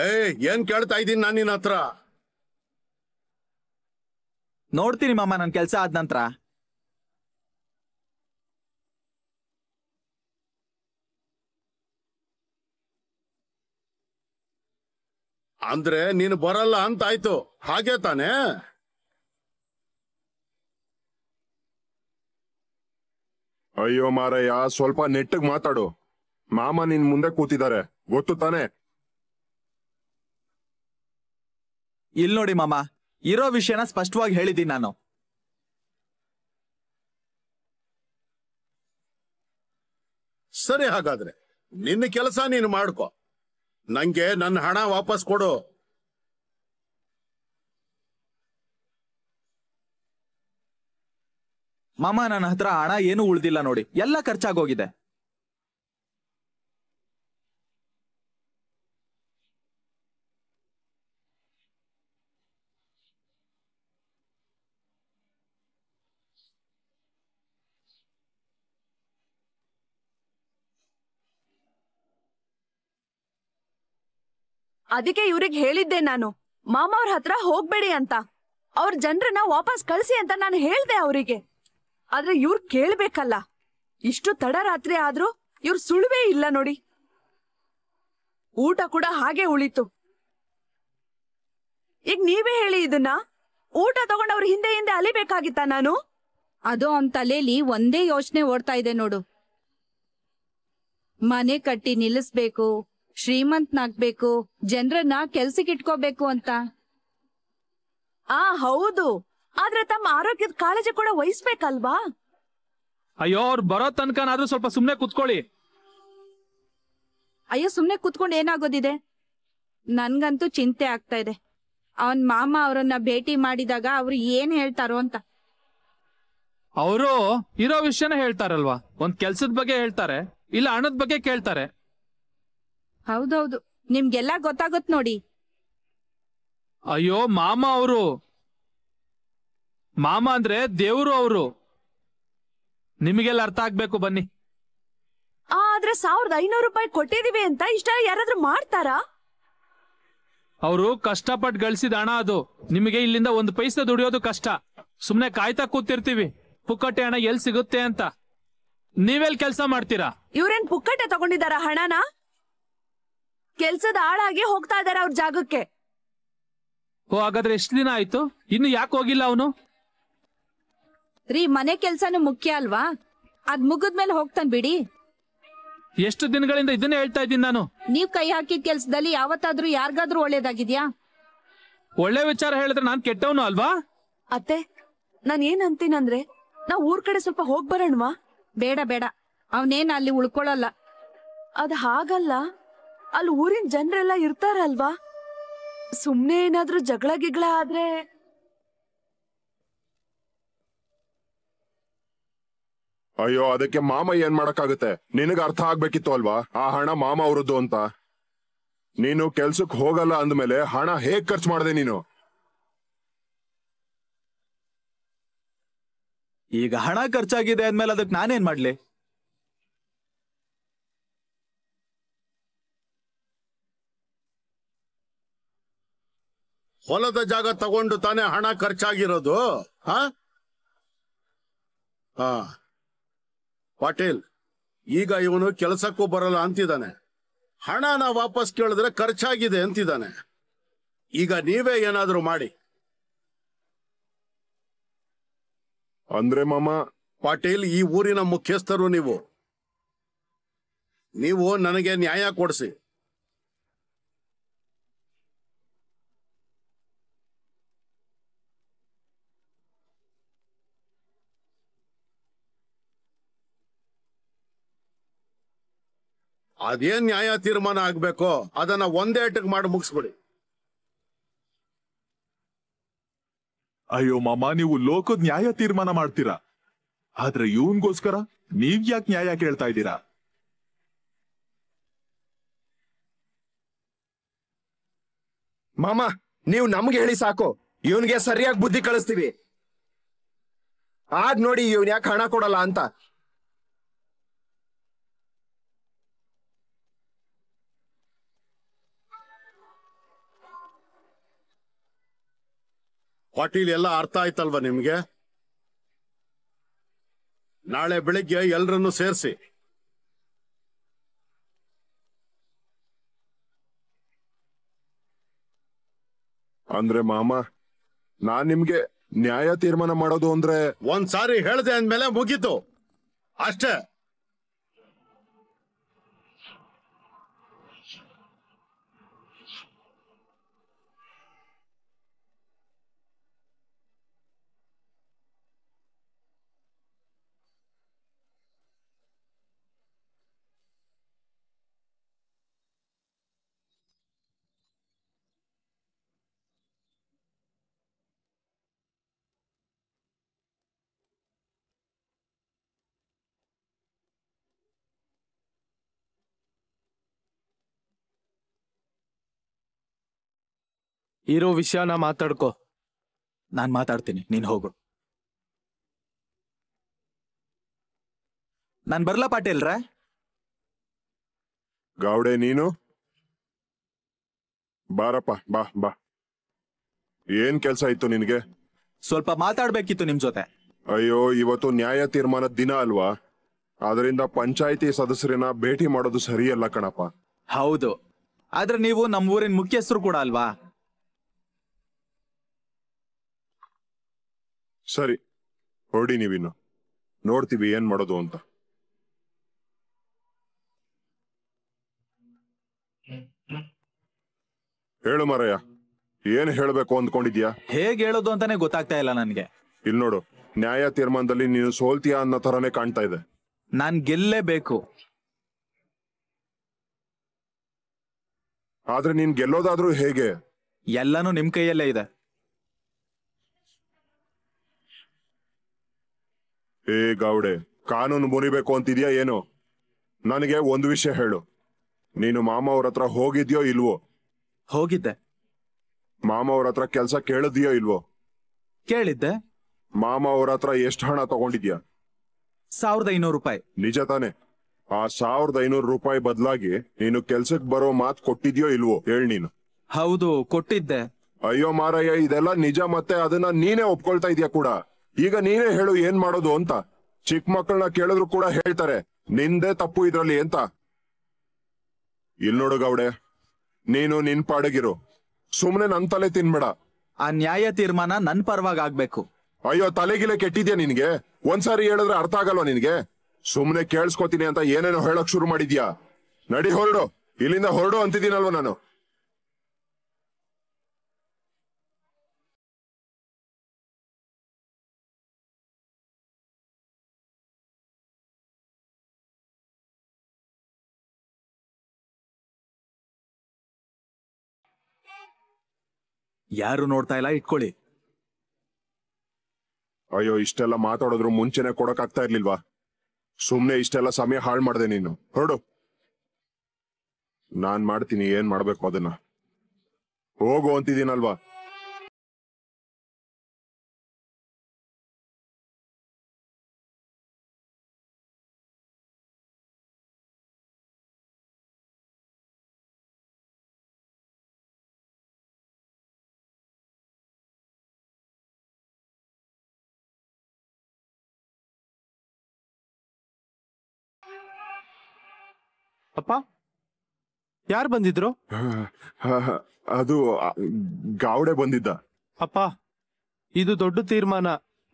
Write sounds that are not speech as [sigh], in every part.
ಏಯ್ ಏನ್ ಕೇಳ್ತಾ ಇದ್ದೀನಿ ನಾನು ನಿನ್ನ ಹತ್ರ ನೋಡ್ತೀನಿ ಮಾಮ ನನ್ ಕೆಲಸ ಆದ ನಂತರ ಅಂದ್ರೆ ನೀನು ಬರಲ್ಲ ಅಂತ ಆಯ್ತು ಹಾಗೆ ತಾನೆ ಅಯ್ಯೋ ಮಾರಯ್ಯ ಸ್ವಲ್ಪ ನೆಟ್ಟಗ್ ಮಾತಾಡು ಮಾಮ ನಿನ್ ಮುಂದೆ ಕೂತಿದ್ದಾರೆ ಗೊತ್ತು ತಾನೆ ಇಲ್ ನೋಡಿ ಮಾಮ ಇರೋ ವಿಷಯನ ಸ್ಪಷ್ಟವಾಗಿ ಹೇಳಿದ್ದೀನಿ ನಾನು ಸರಿ ಹಾಗಾದ್ರೆ ನಿನ್ನ ಕೆಲಸ ನೀನು ಮಾಡ್ಕೋ ನಂಗೆ ನನ್ನ ಹಣ ವಾಪಸ್ ಕೊಡು ಮಾಮ ನನ್ನ ಹತ್ರ ಹಣ ಏನು ಉಳ್ದಿಲ್ಲ ನೋಡಿ ಎಲ್ಲ ಖರ್ಚಾಗೋಗಿದೆ ಅದಕ್ಕೆ ಇವ್ರಿಗೆ ಹೇಳಿದ್ದೆ ನಾನು ಮಾಮ ಹತ್ರ ಹೋಗ್ಬೇಡಿ ಅಂತ ಅವ್ರ ಜನರನ್ನ ವಾಪಸ್ ಕಳಿಸಿ ಅಂತ ನಾನು ಹೇಳ್ದೆ ಅವರಿಗೆ ಆದ್ರೆ ಇವ್ರು ಕೇಳ್ಬೇಕಲ್ಲ ಇಷ್ಟು ತಡರಾತ್ರಿ ಆದ್ರೂ ಇವ್ರು ಸುಳುವೇ ಇಲ್ಲ ನೋಡಿ ಊಟ ಕೂಡ ಹಾಗೆ ಉಳಿತು ಈಗ ನೀವೇ ಹೇಳಿ ಇದನ್ನ ಊಟ ತಗೊಂಡ್ ಅವ್ರ ಹಿಂದೆ ಹಿಂದೆ ಅಲಿಬೇಕಾಗಿತ್ತ ನಾನು ಅದು ಅವನ್ ತಲೆಯಲ್ಲಿ ಒಂದೇ ಯೋಚನೆ ಓಡ್ತಾ ಇದೆ ನೋಡು ಮನೆ ಕಟ್ಟಿ ನಿಲ್ಲಿಸ್ಬೇಕು ಶ್ರೀಮಂತನಾಗ್ಬೇಕು ಜನರನ್ನ ಇಟ್ಕೋಬೇಕು ಅಂತ ಆ ಹೌದು ಆದ್ರೆ ತಮ್ಮ ಆರೋಗ್ಯದ ಕಾಳಜಿ ಕೂಡ ವಹಿಸ್ಬೇಕಲ್ವಾ ಅಯ್ಯೋ ಅವ್ರು ಬರೋ ತನಕನಾದ್ರೂ ಸ್ವಲ್ಪ ಸುಮ್ನೆ ಕುತ್ಕೊಳ್ಳಿ ಅಯ್ಯೋ ಸುಮ್ನೆ ಕುತ್ಕೊಂಡು ಏನಾಗೋದಿದೆ ನನ್ಗಂತೂ ಚಿಂತೆ ಆಗ್ತಾ ಇದೆ ಅವನ್ ಮಾಮ ಅವರನ್ನ ಭೇಟಿ ಮಾಡಿದಾಗ ಅವ್ರು ಏನ್ ಹೇಳ್ತಾರೋ ಅಂತ ಅವರು ಇರೋ ವಿಷಯನ ಹೇಳ್ತಾರಲ್ವಾ ಒಂದ್ ಕೆಲ್ಸದ ಬಗ್ಗೆ ಹೇಳ್ತಾರೆ ಇಲ್ಲ ಹಣದ ಬಗ್ಗೆ ಕೇಳ್ತಾರೆ ಹೌದೌದು ನಿಮ್ಗೆಲ್ಲ ಗೊತ್ತಾಗತ್ ನೋಡಿ ಅಯ್ಯೋ ಮಾಮ ಅವರು ಮಾಮ ಅಂದ್ರೆ ದೇವ್ರು ಅವರು ನಿಮಗೆಲ್ಲ ಅರ್ಥ ಆಗ್ಬೇಕು ಬನ್ನಿ ಆದ್ರೆ ಸಾವಿರದ ಐನೂರು ರೂಪಾಯಿ ಕೊಟ್ಟಿದೀವಿ ಅಂತ ಇಷ್ಟ ಯಾರಾದ್ರೂ ಮಾಡ್ತಾರಾ ಅವರು ಕಷ್ಟಪಟ್ಟು ಗಳಿಸಿದ ಹಣ ಅದು ನಿಮಗೆ ಇಲ್ಲಿಂದ ಒಂದು ಪೈಸೆ ದುಡಿಯೋದು ಕಷ್ಟ ಸುಮ್ನೆ ಕಾಯ್ತಾ ಕೂತಿರ್ತೀವಿ ಪುಕ್ಕಟ್ಟೆ ಹಣ ಎಲ್ಲಿ ಸಿಗುತ್ತೆ ಅಂತ ನೀವೆಲ್ ಕೆಲಸ ಮಾಡ್ತೀರಾ ಇವ್ರೇನ್ ಪುಕ್ಕಟ್ಟೆ ತಗೊಂಡಿದಾರ ಹಣನಾ ಕೆಲ್ಸದ ಆಳಾಗಿ ಹೋಗ್ತಾ ಇದಾರೆ ಅವ್ರ ಜಾಗಕ್ಕೆ ಓ ಹಾಗಾದ್ರೆ ಎಷ್ಟು ದಿನ ಆಯ್ತು ಇನ್ನು ಯಾಕೆ ಹೋಗಿಲ್ಲ ಅವನು ರೀ ಮನೆ ಕೆಲ್ಸನು ಮುಖ್ಯ ಅಲ್ವಾ ಅದ್ ಮುಗಿದ್ಮೇಲೆ ಹೋಗ್ತಾನ್ ಬಿಡಿ ಎಷ್ಟು ದಿನಗಳಿಂದ ಇದನ್ನೇ ಹೇಳ್ತಾ ಇದ್ದೀನಿ ನಾನು ನೀವ್ ಕೈ ಹಾಕಿದ ಕೆಲ್ಸದಲ್ಲಿ ಯಾವತ್ತಾದ್ರೂ ಯಾರಿಗಾದ್ರೂ ಒಳ್ಳೇದಾಗಿದ್ಯಾ ಒಳ್ಳೆ ವಿಚಾರ ಹೇಳಿದ್ರೆ ನಾನ್ ಕೆಟ್ಟವನು ಅಲ್ವಾ ಅತ್ತೆ ನಾನು ಏನ್ ಅಂತೀನಂದ್ರೆ ನಾವ್ ಊರ್ ಕಡೆ ಸ್ವಲ್ಪ ಹೋಗ್ಬರಣ್ವಾ ಬರೋಣವಾ ಬೇಡ ಬೇಡ ಅವನೇನ್ ಅಲ್ಲಿ ಉಳ್ಕೊಳ್ಳಲ್ಲ ಅದ್ ಹಾಗಲ್ಲ ಅಲ್ಲಿ ಊರಿನ ಜನರೆಲ್ಲ ಇರ್ತಾರಲ್ವಾ ಸುಮ್ನೆ ಏನಾದ್ರೂ ಜಗಳ ಗಿಗಳ ಆದ್ರೆ ಅಯ್ಯೋ ಅದಕ್ಕೆ ಮಾಮ ಏನ್ ಮಾಡಕ್ಕಾಗುತ್ತೆ ನಿನಗ ಅರ್ಥ ಆಗ್ಬೇಕಿತ್ತು ಅಲ್ವಾ ಆ ಹಣ ಮಾಮ ಅವರದ್ದು ಅಂತ ನೀನು ಕೆಲ್ಸಕ್ ಹೋಗಲ್ಲ ಅಂದ್ಮೇಲೆ ಹಣ ಹೇಗ್ ಖರ್ಚು ಮಾಡಿದೆ ನೀನು ಈಗ ಹಣ ಖರ್ಚಾಗಿದೆ ಅಂದ್ಮೇಲೆ ಅದಕ್ಕೆ ನಾನೇನ್ ಮಾಡ್ಲಿ ಹೊಲದ ಜಾಗ ತಗೊಂಡು ತಾನೇ ಹಣ ಖರ್ಚಾಗಿರೋದು ಹಾ ಪಾಟೀಲ್ ಈಗ ಇವನು ಕೆಲಸಕ್ಕೂ ಬರಲ್ಲ ಅಂತಿದ್ದಾನೆ ಹಣನ ವಾಪಸ್ ಕೇಳಿದ್ರೆ ಖರ್ಚಾಗಿದೆ ಅಂತಿದ್ದಾನೆ ಈಗ ನೀವೇ ಏನಾದ್ರೂ ಮಾಡಿ ಅಂದ್ರೆ ಮಾಮ ಪಾಟೀಲ್ ಈ ಊರಿನ ಮುಖ್ಯಸ್ಥರು ನೀವು ನೀವು ನನಗೆ ನ್ಯಾಯ ಕೊಡಿಸಿ ಅದೇನ್ ನ್ಯಾಯ ತೀರ್ಮಾನ ಆಗ್ಬೇಕೋ ಅದನ್ನ ಒಂದೇ ಟಕ್ ಮಾಡಿ ಮುಗಿಸ್ಬಿಡಿ ಅಯ್ಯೋ ಮಾಮ ನೀವು ಲೋಕದ ನ್ಯಾಯ ತೀರ್ಮಾನ ಮಾಡ್ತೀರಾ ಆದ್ರೆ ಇವನ್ಗೋಸ್ಕರ ನೀವ್ ಯಾಕೆ ನ್ಯಾಯ ಕೇಳ್ತಾ ಇದ್ದೀರಾ ಮಾಮ ನೀವು ನಮ್ಗೆ ಹೇಳಿ ಸಾಕು ಇವನ್ಗೆ ಸರಿಯಾಗಿ ಬುದ್ಧಿ ಕಳಿಸ್ತೀವಿ ಆಗ್ ನೋಡಿ ಇವನ್ ಯಾಕೆ ಹಣ ಕೊಡಲ್ಲ ಅಂತ ಹೋಟೆಲ್ ಎಲ್ಲ ಅರ್ಥ ಆಯ್ತಲ್ವಾ ನಿಮ್ಗೆ ನಾಳೆ ಬೆಳಿಗ್ಗೆ ಎಲ್ರನ್ನು ಸೇರಿಸಿ ಅಂದ್ರೆ ಮಾಮ ನಾನ್ ನಿಮ್ಗೆ ನ್ಯಾಯ ತೀರ್ಮಾನ ಮಾಡೋದು ಅಂದ್ರೆ ಒಂದ್ಸಾರಿ ಹೇಳ್ದೆ ಅಂದ್ಮೇಲೆ ಮುಗಿತು ಅಷ್ಟೇ ಇರೋ ವಿಷಯನ ಮಾತಾಡ್ಕೋ ನಾನ್ ಮಾತಾಡ್ತೀನಿ ನೀನ್ ಹೋಗು ನಾನ್ ಬರ್ಲಾ ಪಾಟೀಲ್ರ ಗಾವಡೆ ನೀನು ಬಾರಪ್ಪ ಬಾ ಬಾ ಏನ್ ಕೆಲ್ಸ ಇತ್ತು ನಿನ್ಗೆ ಸ್ವಲ್ಪ ಮಾತಾಡ್ಬೇಕಿತ್ತು ನಿಮ್ ಜೊತೆ ಅಯ್ಯೋ ಇವತ್ತು ನ್ಯಾಯ ತೀರ್ಮಾನದ ದಿನ ಅಲ್ವಾ ಅದರಿಂದ ಪಂಚಾಯಿತಿ ಸದಸ್ಯರನ್ನ ಭೇಟಿ ಮಾಡೋದು ಸರಿಯಲ್ಲ ಕಣಪ್ಪ ಹೌದು ಆದ್ರೆ ನೀವು ನಮ್ಮೂರಿನ ಮುಖ್ಯಸ್ಥರು ಕೂಡ ಅಲ್ವಾ ಸರಿ ಹೊರಡಿ ನೀವಿನ್ನು ನೋಡ್ತೀವಿ ಏನ್ ಮಾಡೋದು ಅಂತ ಹೇಳು ಮಾರಯ್ಯ ಏನ್ ಹೇಳ್ಬೇಕು ಅಂದ್ಕೊಂಡಿದ್ಯಾ ಹೇಗ್ ಹೇಳೋದು ಅಂತಾನೆ ಗೊತ್ತಾಗ್ತಾ ಇಲ್ಲ ನನ್ಗೆ ಇಲ್ ನೋಡು ನ್ಯಾಯ ತೀರ್ಮಾನದಲ್ಲಿ ನೀನು ಸೋಲ್ತೀಯಾ ಅನ್ನೋ ತರನೇ ಕಾಣ್ತಾ ಇದೆ ನಾನ್ ಗೆಲ್ಲೇಬೇಕು ಆದ್ರೆ ನೀನ್ ಗೆಲ್ಲೋದಾದ್ರೂ ಹೇಗೆ ಎಲ್ಲಾನು ನಿಮ್ ಕೈಯಲ್ಲೇ ಇದೆ ಏ ಗೌಡೆ ಕಾನೂನು ಮುರಿಬೇಕು ಅಂತಿದ್ಯಾ ಏನು ನನಗೆ ಒಂದು ವಿಷಯ ಹೇಳು ನೀನು ಮಾಮ ಅವ್ರ ಹತ್ರ ಹೋಗಿದ್ಯೋ ಇಲ್ವೋ ಹೋಗಿದ್ದೆ ಮಾಮ ಅವ್ರ ಹತ್ರ ಕೆಲಸ ಕೇಳಿದ್ಯೋ ಇಲ್ವೋ ಕೇಳಿದ್ದೆ ಮಾಮ ಅವ್ರ ಹತ್ರ ಎಷ್ಟು ಹಣ ತಗೊಂಡಿದ್ಯಾ ಸಾವಿರದ ಐನೂರು ರೂಪಾಯಿ ನಿಜ ತಾನೆ ಆ ಸಾವಿರದ ಐನೂರು ರೂಪಾಯಿ ಬದಲಾಗಿ ನೀನು ಕೆಲ್ಸಕ್ಕೆ ಬರೋ ಮಾತು ಕೊಟ್ಟಿದ್ಯೋ ಇಲ್ವೋ ಹೇಳ್ ನೀನು ಹೌದು ಕೊಟ್ಟಿದ್ದೆ ಅಯ್ಯೋ ಮಾರಯ್ಯ ಇದೆಲ್ಲ ನಿಜ ಮತ್ತೆ ಅದನ್ನ ನೀನೇ ಒಪ್ಕೊಳ್ತಾ ಇದೀಯ ಕೂಡ ಈಗ ನೀನೇ ಹೇಳು ಏನ್ ಮಾಡೋದು ಅಂತ ಚಿಕ್ಕ ಮಕ್ಕಳನ್ನ ಕೇಳಿದ್ರು ಕೂಡ ಹೇಳ್ತಾರೆ ನಿಂದೇ ತಪ್ಪು ಇದ್ರಲ್ಲಿ ಅಂತ ಇಲ್ ನೋಡು ಗೌಡೆ ನೀನು ನಿನ್ ಪಾಡಗಿರು ಸುಮ್ನೆ ನನ್ ತಲೆ ತಿನ್ಬೇಡ ಆ ನ್ಯಾಯ ತೀರ್ಮಾನ ನನ್ ಪರವಾಗಿ ಆಗ್ಬೇಕು ಅಯ್ಯೋ ತಲೆಗಿಲೆ ಕೆಟ್ಟಿದ್ಯಾ ನಿನ್ಗೆ ಒಂದ್ಸಾರಿ ಹೇಳಿದ್ರೆ ಅರ್ಥ ಆಗಲ್ವಾ ನಿನ್ಗೆ ಸುಮ್ನೆ ಕೇಳಿಸ್ಕೊತೀನಿ ಅಂತ ಏನೇನೋ ಹೇಳಕ್ ಶುರು ಮಾಡಿದ್ಯಾ ನಡಿ ಹೊರಡು ಇಲ್ಲಿಂದ ಹೊರಡು ಅಂತಿದ್ದೀನಲ್ವ ನಾನು ಯಾರು ನೋಡ್ತಾ ಇಲ್ಲ ಇಟ್ಕೊಳ್ಳಿ ಅಯ್ಯೋ ಇಷ್ಟೆಲ್ಲ ಮಾತಾಡೋದ್ರು ಮುಂಚೆನೆ ಕೊಡಕ್ ಆಗ್ತಾ ಇರ್ಲಿಲ್ವಾ ಸುಮ್ನೆ ಇಷ್ಟೆಲ್ಲ ಸಮಯ ಹಾಳು ಮಾಡ್ದೆ ನೀನು ಹೊರಡು ನಾನ್ ಮಾಡ್ತೀನಿ ಏನ್ ಮಾಡ್ಬೇಕು ಅದನ್ನ ಹೋಗು ಅಂತಿದ್ದೀನಲ್ವಾ ಅಪ್ಪ ಯಾರು ಬಂದಿದ್ರು ಅದು ಗಾವಡೆ ಬಂದಿದ್ದ ಅಪ್ಪ ಇದು ದೊಡ್ಡ ತೀರ್ಮಾನ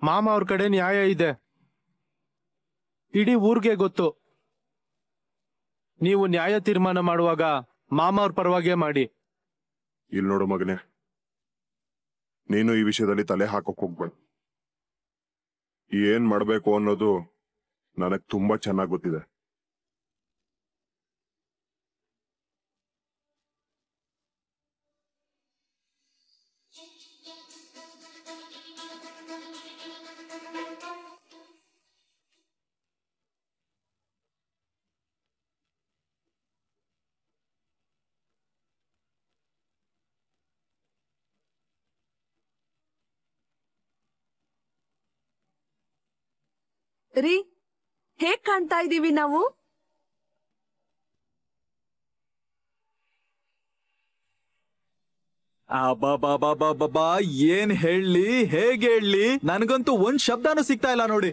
ಮಾಮ ಅವ್ರ ಕಡೆ ನ್ಯಾಯ ಇದೆ ಇಡೀ ಊರ್ಗೆ ಗೊತ್ತು ನೀವು ನ್ಯಾಯ ತೀರ್ಮಾನ ಮಾಡುವಾಗ ಮಾಮ ಅವ್ರ ಪರವಾಗೇ ಮಾಡಿ ಇಲ್ ನೋಡು ಮಗನೇ ನೀನು ಈ ವಿಷಯದಲ್ಲಿ ತಲೆ ಹಾಕಕ್ ಹೋಗ್ಬೇಡ ಏನ್ ಮಾಡ್ಬೇಕು ಅನ್ನೋದು ನನಗ್ ತುಂಬಾ ಚೆನ್ನಾಗ್ ಗೊತ್ತಿದೆ ರೀ ಹೇಗ್ ಕಾಣ್ತಾ ಇದ್ದೀವಿ ನಾವು ಏನ್ ಹೇಳಿ ಹೇಗ್ ಹೇಳಿ ನನಗಂತೂ ಒಂದ್ ಶಬ್ದನೂ ಸಿಗ್ತಾ ಇಲ್ಲ ನೋಡಿ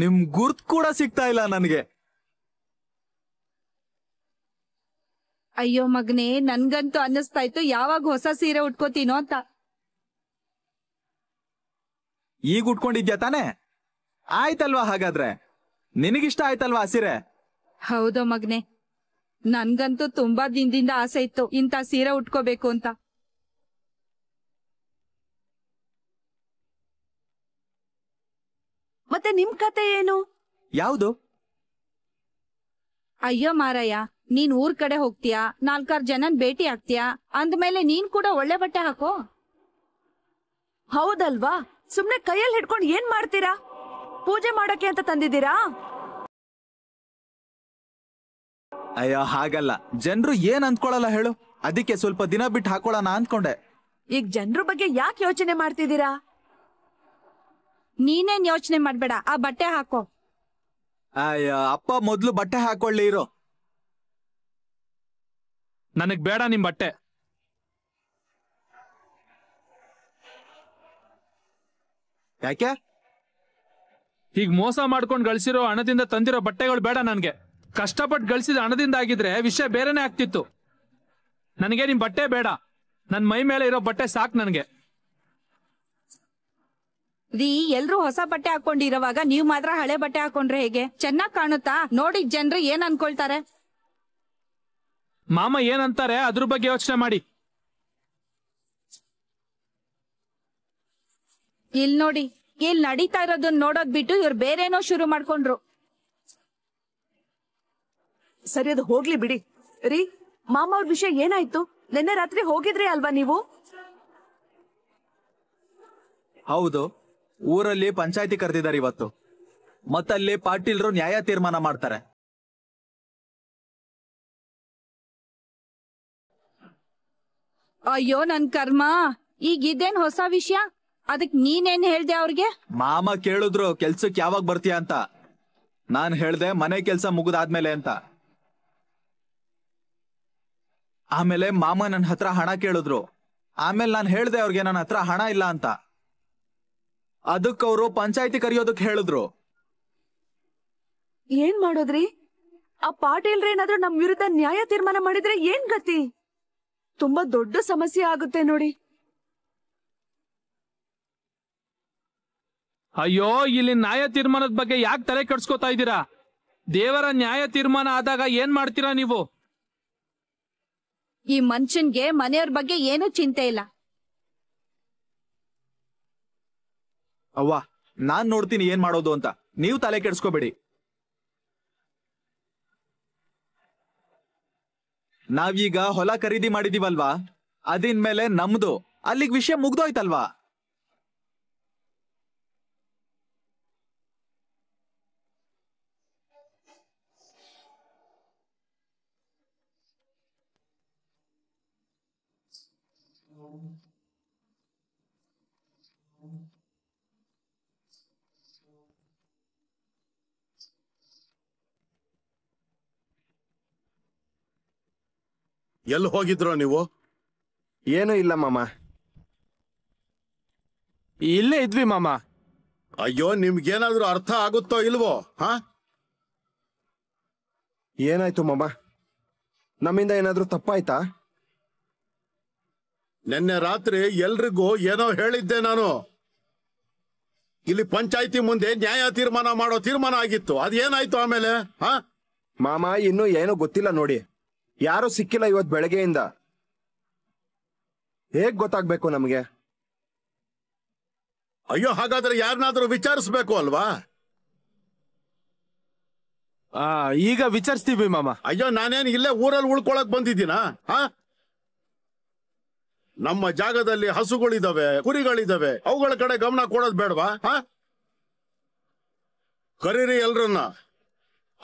ನಿಮ್ ಗುರ್ತ್ ಕೂಡ ಸಿಗ್ತಾ ಇಲ್ಲ ನನ್ಗೆ ಅಯ್ಯೋ ಮಗನೇ ನನ್ಗಂತೂ ಅನ್ನಿಸ್ತಾ ಇತ್ತು ಯಾವಾಗ ಹೊಸ ಸೀರೆ ಉಟ್ಕೋತೀನೋ ಅಂತ ಈಗ ಉಟ್ಕೊಂಡಿದ್ಯಾ ತಾನೇ ಆಯ್ತಲ್ವಾ ಹಾಗಾದ್ರೆ ನಿನಗಿಷ್ಟ ಆಯ್ತಲ್ವಾ ಸೀರೆ ಹೌದು ಮಗ್ನೆ ನನ್ಗಂತೂ ತುಂಬಾ ದಿನದಿಂದ ಆಸೆ ಇತ್ತು ಇಂತ ಸೀರೆ ಉಟ್ಕೋಬೇಕು ಅಂತ ಮತ್ತೆ ನಿಮ್ ಕತೆ ಏನು ಯಾವುದು ಅಯ್ಯೋ ಮಾರಯ್ಯ ನೀನ್ ಊರ್ ಕಡೆ ಹೋಗ್ತೀಯಾ ನಾಲ್ಕಾರು ಜನನ್ ಭೇಟಿ ಆಗ್ತೀಯಾ ಅಂದ್ಮೇಲೆ ನೀನ್ ಕೂಡ ಒಳ್ಳೆ ಬಟ್ಟೆ ಹಾಕೋ ಹೌದಲ್ವಾ ಸುಮ್ನೆ ಕೈಯಲ್ಲಿ ಹಿಡ್ಕೊಂಡು ಏನ್ ಮಾಡ್ತೀರಾ ಪೂಜೆ ಮಾಡಕ್ಕೆ ಅಂತ ತಂದಿದ್ದೀರಾ ಅಯ್ಯೋ ಹಾಗಲ್ಲ ಜನರು ಏನ್ ಅಂದ್ಕೊಳಲ್ಲ ಹೇಳು ಅದಕ್ಕೆ ಸ್ವಲ್ಪ ದಿನ ಬಿಟ್ಟು ಹಾಕೊಳ್ಳೋಣ ಅಂದ್ಕೊಂಡೆ ಈಗ ಜನರ ಬಗ್ಗೆ ಯಾಕೆ ಯೋಚನೆ ಮಾಡ್ತಿದ್ದೀರಾ ನೀನೇನ್ ಯೋಚನೆ ಮಾಡ್ಬೇಡ ಆ ಬಟ್ಟೆ ಹಾಕೋ ಅಯ್ಯೋ ಅಪ್ಪ ಮೊದ್ಲು ಬಟ್ಟೆ ಹಾಕೊಳ್ಳಿ ಇರೋ ನನಗ್ ಬೇಡ ನಿಮ್ ಬಟ್ಟೆ ಯಾಕೆ ಈಗ ಮೋಸ ಮಾಡ್ಕೊಂಡು ಗಳಿಸಿರೋ ಹಣದಿಂದ ತಂದಿರೋ ಬಟ್ಟೆಗಳು ಬೇಡ ನನ್ಗೆ ಕಷ್ಟಪಟ್ಟು ಗಳಿಸಿದ ಹಣದಿಂದ ಆಗಿದ್ರೆ ವಿಷಯ ಬೇರೆನೆ ಆಗ್ತಿತ್ತು ನನಗೆ ನಿಮ್ ಬಟ್ಟೆ ಬೇಡ ನನ್ ಮೈ ಮೇಲೆ ಇರೋ ಬಟ್ಟೆ ಸಾಕು ನನಗೆ ರೀ ಎಲ್ರು ಹೊಸ ಬಟ್ಟೆ ಹಾಕೊಂಡಿರೋವಾಗ ನೀವ್ ಮಾತ್ರ ಹಳೆ ಬಟ್ಟೆ ಹಾಕೊಂಡ್ರೆ ಹೇಗೆ ಚೆನ್ನಾಗ್ ಕಾಣುತ್ತಾ ನೋಡಿ ಜನರು ಏನ್ ಅನ್ಕೊಳ್ತಾರೆ ಮಾಮ ಏನಂತಾರೆ ಅದ್ರ ಬಗ್ಗೆ ಯೋಚನೆ ಮಾಡಿ ಇಲ್ ನೋಡಿ ಇಲ್ಲಿ ನಡೀತಾ ಇರೋದನ್ನ ನೋಡೋದ್ ಬಿಟ್ಟು ಇವ್ರು ಬೇರೆನೋ ಶುರು ಮಾಡ್ಕೊಂಡ್ರು ಸರಿ ಅದು ಹೋಗ್ಲಿ ಬಿಡಿ ರೀ ಮಾಮ ಅವ್ರ ವಿಷಯ ಏನಾಯ್ತು ನಿನ್ನೆ ರಾತ್ರಿ ಹೋಗಿದ್ರಿ ಅಲ್ವಾ ನೀವು ಹೌದು ಊರಲ್ಲಿ ಪಂಚಾಯತಿ ಕರೆದಿದ್ದಾರೆ ಇವತ್ತು ಮತ್ತಲ್ಲಿ ಪಾಟೀಲ್ರು ನ್ಯಾಯ ತೀರ್ಮಾನ ಮಾಡ್ತಾರೆ ಅಯ್ಯೋ ನನ್ ಕರ್ಮ ಈಗ ಇದೇನ್ ಹೊಸ ವಿಷಯ ಅದಕ್ ನೀನೇನ್ ಹೇಳ್ದೆ ಅವ್ರಿಗೆ ಮಾಮ ಕೇಳಿದ್ರು ಕೆಲ್ಸಕ್ ಯಾವಾಗ ಬರ್ತೀಯ ಅಂತ ನಾನ್ ಹೇಳ್ದೆ ಮನೆ ಕೆಲ್ಸ ಮುಗಿದಾದ್ಮೇಲೆ ಅಂತ ಆಮೇಲೆ ಮಾಮ ನನ್ನ ಹತ್ರ ಹಣ ಕೇಳಿದ್ರು ಆಮೇಲೆ ನಾನ್ ಹೇಳ್ದೆ ಅವ್ರಿಗೆ ನನ್ನ ಹತ್ರ ಹಣ ಇಲ್ಲ ಅಂತ ಅದಕ್ಕೆ ಅವರು ಪಂಚಾಯತಿ ಕರೆಯೋದಕ್ ಹೇಳಿದ್ರು ಏನ್ ಮಾಡೋದ್ರಿ ಆ ಏನಾದ್ರೂ ನಮ್ ವಿರುದ್ಧ ನ್ಯಾಯ ತೀರ್ಮಾನ ಮಾಡಿದ್ರೆ ಏನ್ ಗತಿ ತುಂಬಾ ದೊಡ್ಡ ಸಮಸ್ಯೆ ಆಗುತ್ತೆ ನೋಡಿ ಅಯ್ಯೋ ಇಲ್ಲಿ ನ್ಯಾಯ ತೀರ್ಮಾನದ ಬಗ್ಗೆ ಯಾಕೆ ತಲೆ ಕೆಡ್ಸ್ಕೊತಾ ಇದ್ದೀರಾ ದೇವರ ನ್ಯಾಯ ತೀರ್ಮಾನ ಆದಾಗ ಏನ್ ಮಾಡ್ತೀರಾ ನೀವು ಈ ಮನುಷ್ಯನ್ಗೆ ಮನೆಯವ್ರ ಬಗ್ಗೆ ಏನು ಚಿಂತೆ ಇಲ್ಲ ಅವ್ವ ನಾನ್ ನೋಡ್ತೀನಿ ಏನ್ ಮಾಡೋದು ಅಂತ ನೀವು ತಲೆ ಕೆಡ್ಸ್ಕೋಬೇಡಿ ನಾವೀಗ ಹೊಲ ಖರೀದಿ ಮಾಡಿದೀವಲ್ವಾ ಅದಿನ್ಮೇಲೆ ನಮ್ದು ಅಲ್ಲಿಗ್ ವಿಷಯ ಮುಗ್ದೋಯ್ತಲ್ವಾ ಎಲ್ಲಿ ಹೋಗಿದ್ರೋ ನೀವು ಏನೂ ಇಲ್ಲ ಮಾಮ ಇಲ್ಲೇ ಇದ್ವಿ ಮಾಮ ಅಯ್ಯೋ ನಿಮ್ಗೇನಾದ್ರೂ ಅರ್ಥ ಆಗುತ್ತೋ ಇಲ್ವೋ ಹ ಏನಾಯ್ತು ಮಾಮ ನಮ್ಮಿಂದ ಏನಾದ್ರೂ ತಪ್ಪಾಯ್ತಾ ನಿನ್ನೆ ರಾತ್ರಿ ಎಲ್ರಿಗೂ ಏನೋ ಹೇಳಿದ್ದೆ ನಾನು ಇಲ್ಲಿ ಪಂಚಾಯತಿ ಮುಂದೆ ನ್ಯಾಯ ತೀರ್ಮಾನ ಮಾಡೋ ತೀರ್ಮಾನ ಆಗಿತ್ತು ಅದೇನಾಯ್ತು ಆಮೇಲೆ ಹ ಮಾಮ ಇನ್ನೂ ಏನೋ ಗೊತ್ತಿಲ್ಲ ನೋಡಿ ಯಾರು ಸಿಕ್ಕಿಲ್ಲ ಇವತ್ತು ಬೆಳಗ್ಗೆಯಿಂದ ಹೇಗ್ ಗೊತ್ತಾಗ್ಬೇಕು ನಮಗೆ ಅಯ್ಯೋ ಹಾಗಾದ್ರೆ ಯಾರನ್ನಾದ್ರೂ ವಿಚಾರಿಸ್ಬೇಕು ಅಲ್ವಾ ಆ ಈಗ ವಿಚಾರಿಸ್ತೀವಿ ಮಾಮ ಅಯ್ಯೋ ನಾನೇನ್ ಇಲ್ಲೇ ಊರಲ್ಲಿ ಉಳ್ಕೊಳಕ್ ಬಂದಿದ್ದೀನಾ ನಮ್ಮ ಜಾಗದಲ್ಲಿ ಹಸುಗಳಿದಾವೆ ಕುರಿಗಳಿದಾವೆ ಅವುಗಳ ಕಡೆ ಗಮನ ಕೊಡೋದ್ ಬೇಡವಾ ಹಾ ಕರೀರಿ ಎಲ್ರನ್ನ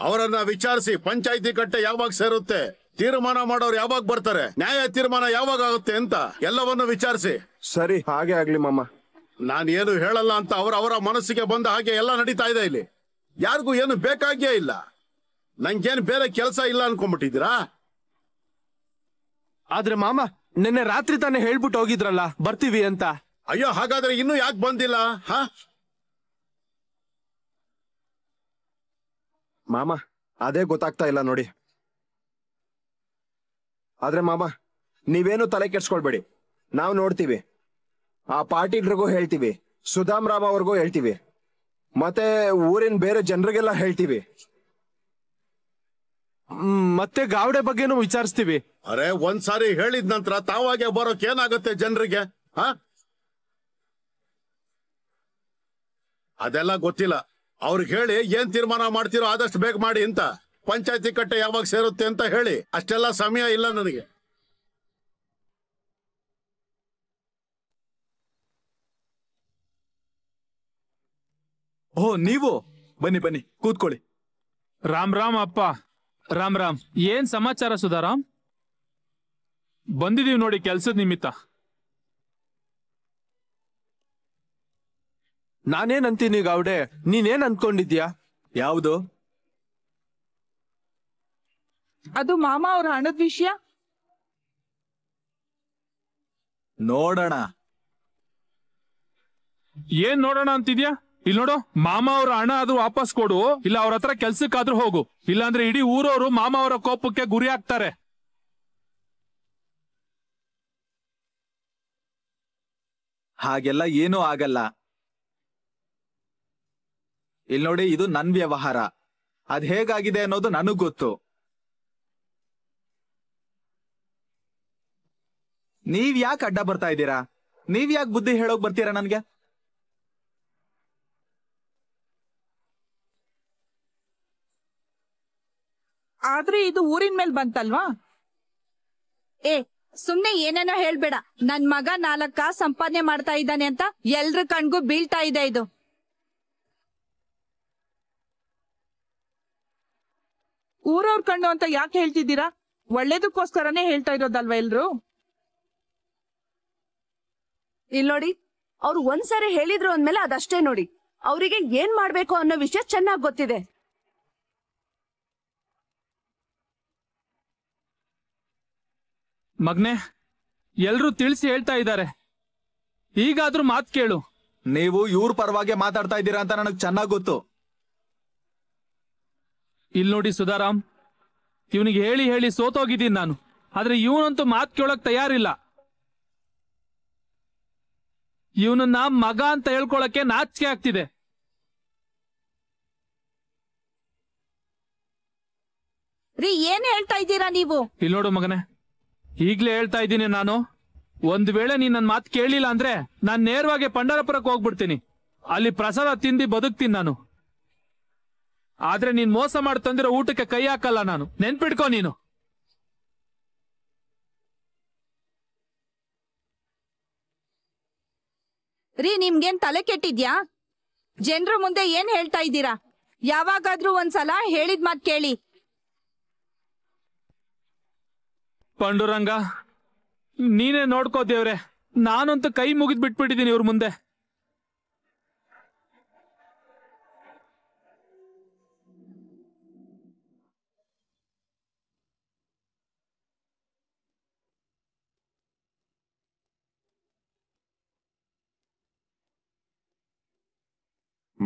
ಅವರನ್ನ ವಿಚಾರಿಸಿ ಪಂಚಾಯತಿ ಕಟ್ಟೆ ಯಾವಾಗ ಸೇರುತ್ತೆ ತೀರ್ಮಾನ ಮಾಡೋರು ಯಾವಾಗ ಬರ್ತಾರೆ ನ್ಯಾಯ ತೀರ್ಮಾನ ಯಾವಾಗ ಆಗುತ್ತೆ ಅಂತ ಎಲ್ಲವನ್ನು ವಿಚಾರಿಸಿ ಸರಿ ಹಾಗೆ ಆಗ್ಲಿ ಮಾಮ ನಾನು ಏನು ಹೇಳಲ್ಲ ಅಂತ ಅವ್ರ ಅವರ ಮನಸ್ಸಿಗೆ ಬಂದ ಹಾಗೆ ಎಲ್ಲ ನಡೀತಾ ಇದೆ ಇಲ್ಲಿ ಯಾರಿಗೂ ಏನು ಬೇಕಾಗಿಯೇ ಇಲ್ಲ ನಂಗೇನು ಬೇರೆ ಕೆಲಸ ಇಲ್ಲ ಅನ್ಕೊಂಡ್ಬಿಟ್ಟಿದ್ದೀರಾ ಆದ್ರೆ ಮಾಮ ನಿನ್ನೆ ರಾತ್ರಿ ತಾನೇ ಹೇಳ್ಬಿಟ್ಟು ಹೋಗಿದ್ರಲ್ಲ ಬರ್ತೀವಿ ಅಂತ ಅಯ್ಯೋ ಹಾಗಾದ್ರೆ ಇನ್ನು ಯಾಕೆ ಬಂದಿಲ್ಲ ಹಾ ಮಾಮ ಅದೇ ಗೊತ್ತಾಗ್ತಾ ಇಲ್ಲ ನೋಡಿ ಆದ್ರೆ ಮಾಮಾ ನೀವೇನು ತಲೆ ಕೆಡ್ಸ್ಕೊಳ್ಬೇಡಿ ನಾವು ನೋಡ್ತೀವಿ ಆ ಪಾರ್ಟಿಗ್ರಿಗೂ ಹೇಳ್ತೀವಿ ಸುಧಾಮ್ ರಾಮ್ ಅವ್ರಿಗೂ ಹೇಳ್ತೀವಿ ಮತ್ತೆ ಊರಿನ ಬೇರೆ ಜನರಿಗೆಲ್ಲ ಹೇಳ್ತೀವಿ ಮತ್ತೆ ಗಾವಡೆ ಬಗ್ಗೆನೂ ವಿಚಾರಿಸ್ತೀವಿ ಅರೆ ಒಂದ್ಸಾರಿ ಹೇಳಿದ ನಂತರ ತಾವಾಗೆ ಬರೋಕ್ ಏನಾಗುತ್ತೆ ಜನರಿಗೆ ಹ ಅದೆಲ್ಲ ಗೊತ್ತಿಲ್ಲ ಅವ್ರಿಗೆ ಹೇಳಿ ಏನ್ ತೀರ್ಮಾನ ಮಾಡ್ತಿರೋ ಆದಷ್ಟು ಬೇಗ ಮಾಡಿ ಅಂತ ಪಂಚಾಯತಿ ಕಟ್ಟೆ ಯಾವಾಗ ಸೇರುತ್ತೆ ಅಂತ ಹೇಳಿ ಅಷ್ಟೆಲ್ಲ ಸಮಯ ಇಲ್ಲ ನನಗೆ ಓ ನೀವು ಬನ್ನಿ ಬನ್ನಿ ಕೂತ್ಕೊಳ್ಳಿ ರಾಮ್ ರಾಮ್ ಅಪ್ಪ ರಾಮ್ ರಾಮ್ ಏನ್ ಸಮಾಚಾರ ಸುಧಾರಾಮ್ ಬಂದಿದೀವಿ ನೋಡಿ ಕೆಲ್ಸದ ನಿಮಿತ್ತ ನಾನೇನ್ ಅಂತೀನಿ ಗಾವ್ಡೆ ನೀನೇನ್ ಅನ್ಕೊಂಡಿದ್ಯಾ ಯಾವುದು ಅದು ಮಾಮ ಅವ್ರ ಹಣದ ವಿಷಯ ನೋಡೋಣ ಏನ್ ನೋಡೋಣ ಅಂತಿದ್ಯಾ ಇಲ್ಲಿ ನೋಡು ಮಾಮ ಅವ್ರ ಹಣ ಆದ್ರೂ ವಾಪಸ್ ಕೊಡು ಇಲ್ಲ ಅವ್ರ ಹತ್ರ ಕೆಲ್ಸಕ್ಕಾದ್ರೂ ಹೋಗು ಇಲ್ಲಾಂದ್ರೆ ಇಡೀ ಊರವರು ಮಾಮ ಅವರ ಕೋಪಕ್ಕೆ ಗುರಿ ಆಗ್ತಾರೆ ಹಾಗೆಲ್ಲ ಏನೂ ಆಗಲ್ಲ ಇಲ್ಲಿ ನೋಡಿ ಇದು ನನ್ ವ್ಯವಹಾರ ಅದ್ ಹೇಗಾಗಿದೆ ಅನ್ನೋದು ನನಗ್ ಗೊತ್ತು ನೀವ್ ಯಾಕೆ ಅಡ್ಡ ಬರ್ತಾ ಇದ್ದೀರಾ ನೀವ್ ಯಾಕೆ ಬುದ್ಧಿ ಹೇಳೋಕ್ ಬರ್ತೀರಾ ನನ್ಗೆ ಆದ್ರೆ ಇದು ಊರಿನ ಮೇಲೆ ಬಂತಲ್ವಾ ಏ ಸುಮ್ನೆ ಏನೇನೋ ಹೇಳ್ಬೇಡ ನನ್ ಮಗ ನಾಲ್ಕ ಸಂಪಾದನೆ ಮಾಡ್ತಾ ಇದ್ದಾನೆ ಅಂತ ಎಲ್ರ ಕಣ್ಗೂ ಬೀಳ್ತಾ ಇದೆ ಇದು ಊರವ್ರ ಕಣ್ಣು ಅಂತ ಯಾಕೆ ಹೇಳ್ತಿದ್ದೀರಾ ಒಳ್ಳೇದಕ್ಕೋಸ್ಕರನೇ ಹೇಳ್ತಾ ಇರೋದಲ್ವಾ ಎಲ್ರು ಇಲ್ ನೋಡಿ ಅವ್ರು ಒಂದ್ಸರಿ ಹೇಳಿದ್ರು ಅಂದ್ಮೇಲೆ ಅದಷ್ಟೇ ನೋಡಿ ಅವರಿಗೆ ಏನ್ ಮಾಡ್ಬೇಕು ಅನ್ನೋ ವಿಷಯ ಚೆನ್ನಾಗ್ ಗೊತ್ತಿದೆ ಮಗ್ನೆ ಎಲ್ರು ತಿಳಿಸಿ ಹೇಳ್ತಾ ಇದ್ದಾರೆ ಈಗಾದ್ರೂ ಮಾತ್ ಕೇಳು ನೀವು ಇವ್ರ ಪರವಾಗಿ ಮಾತಾಡ್ತಾ ಇದ್ದೀರಾ ಅಂತ ನನಗ್ ಚೆನ್ನಾಗ್ ಗೊತ್ತು ಇಲ್ ನೋಡಿ ಸುಧಾರಾಮ್ ಇವನಿಗೆ ಹೇಳಿ ಹೇಳಿ ಸೋತೋಗಿದ್ದೀನಿ ನಾನು ಆದ್ರೆ ಇವನಂತೂ ಮಾತ್ ಕೇಳಕ್ ತಯಾರಿಲ್ಲ ನಮ್ಮ ಮಗ ಅಂತ ಹೇಳ್ಕೊಳಕ್ಕೆ ನಾಚಿಕೆ ಆಗ್ತಿದೆ ರೀ ಏನ್ ಹೇಳ್ತಾ ಇದ್ದೀರಾ ನೀವು ಇಲ್ಲಿ ನೋಡು ಮಗನೇ ಈಗ್ಲೇ ಹೇಳ್ತಾ ಇದ್ದೀನಿ ನಾನು ಒಂದ್ ವೇಳೆ ನೀನ್ ನನ್ ಮಾತು ಕೇಳಿಲ್ಲ ಅಂದ್ರೆ ನಾನ್ ನೇರವಾಗಿ ಪಂಡರಪುರಕ್ಕೆ ಹೋಗ್ಬಿಡ್ತೀನಿ ಅಲ್ಲಿ ಪ್ರಸಾದ ತಿಂದಿ ಬದುಕ್ತೀನಿ ನಾನು ಆದ್ರೆ ನೀನ್ ಮೋಸ ಮಾಡ್ತಂದ್ರೆ ಊಟಕ್ಕೆ ಕೈ ಹಾಕಲ್ಲ ನಾನು ನೆನ್ಪಿಡ್ಕೊ ನೀನು ರೀ ನಿಮ್ಗೇನ್ ತಲೆ ಕೆಟ್ಟಿದ್ಯಾ ಜನರ ಮುಂದೆ ಏನ್ ಹೇಳ್ತಾ ಇದ್ದೀರಾ ಯಾವಾಗಾದ್ರೂ ಒಂದ್ಸಲ ಹೇಳಿದ್ ಮಾತ್ ಕೇಳಿ ಪಂಡುರಂಗಾ ನೀನೇ ನೋಡ್ಕೋ ದೇವ್ರೆ ನಾನಂತೂ ಕೈ ಮುಗಿದ್ ಬಿಟ್ಬಿಟ್ಟಿದ್ದೀನಿ ಇವ್ರ ಮುಂದೆ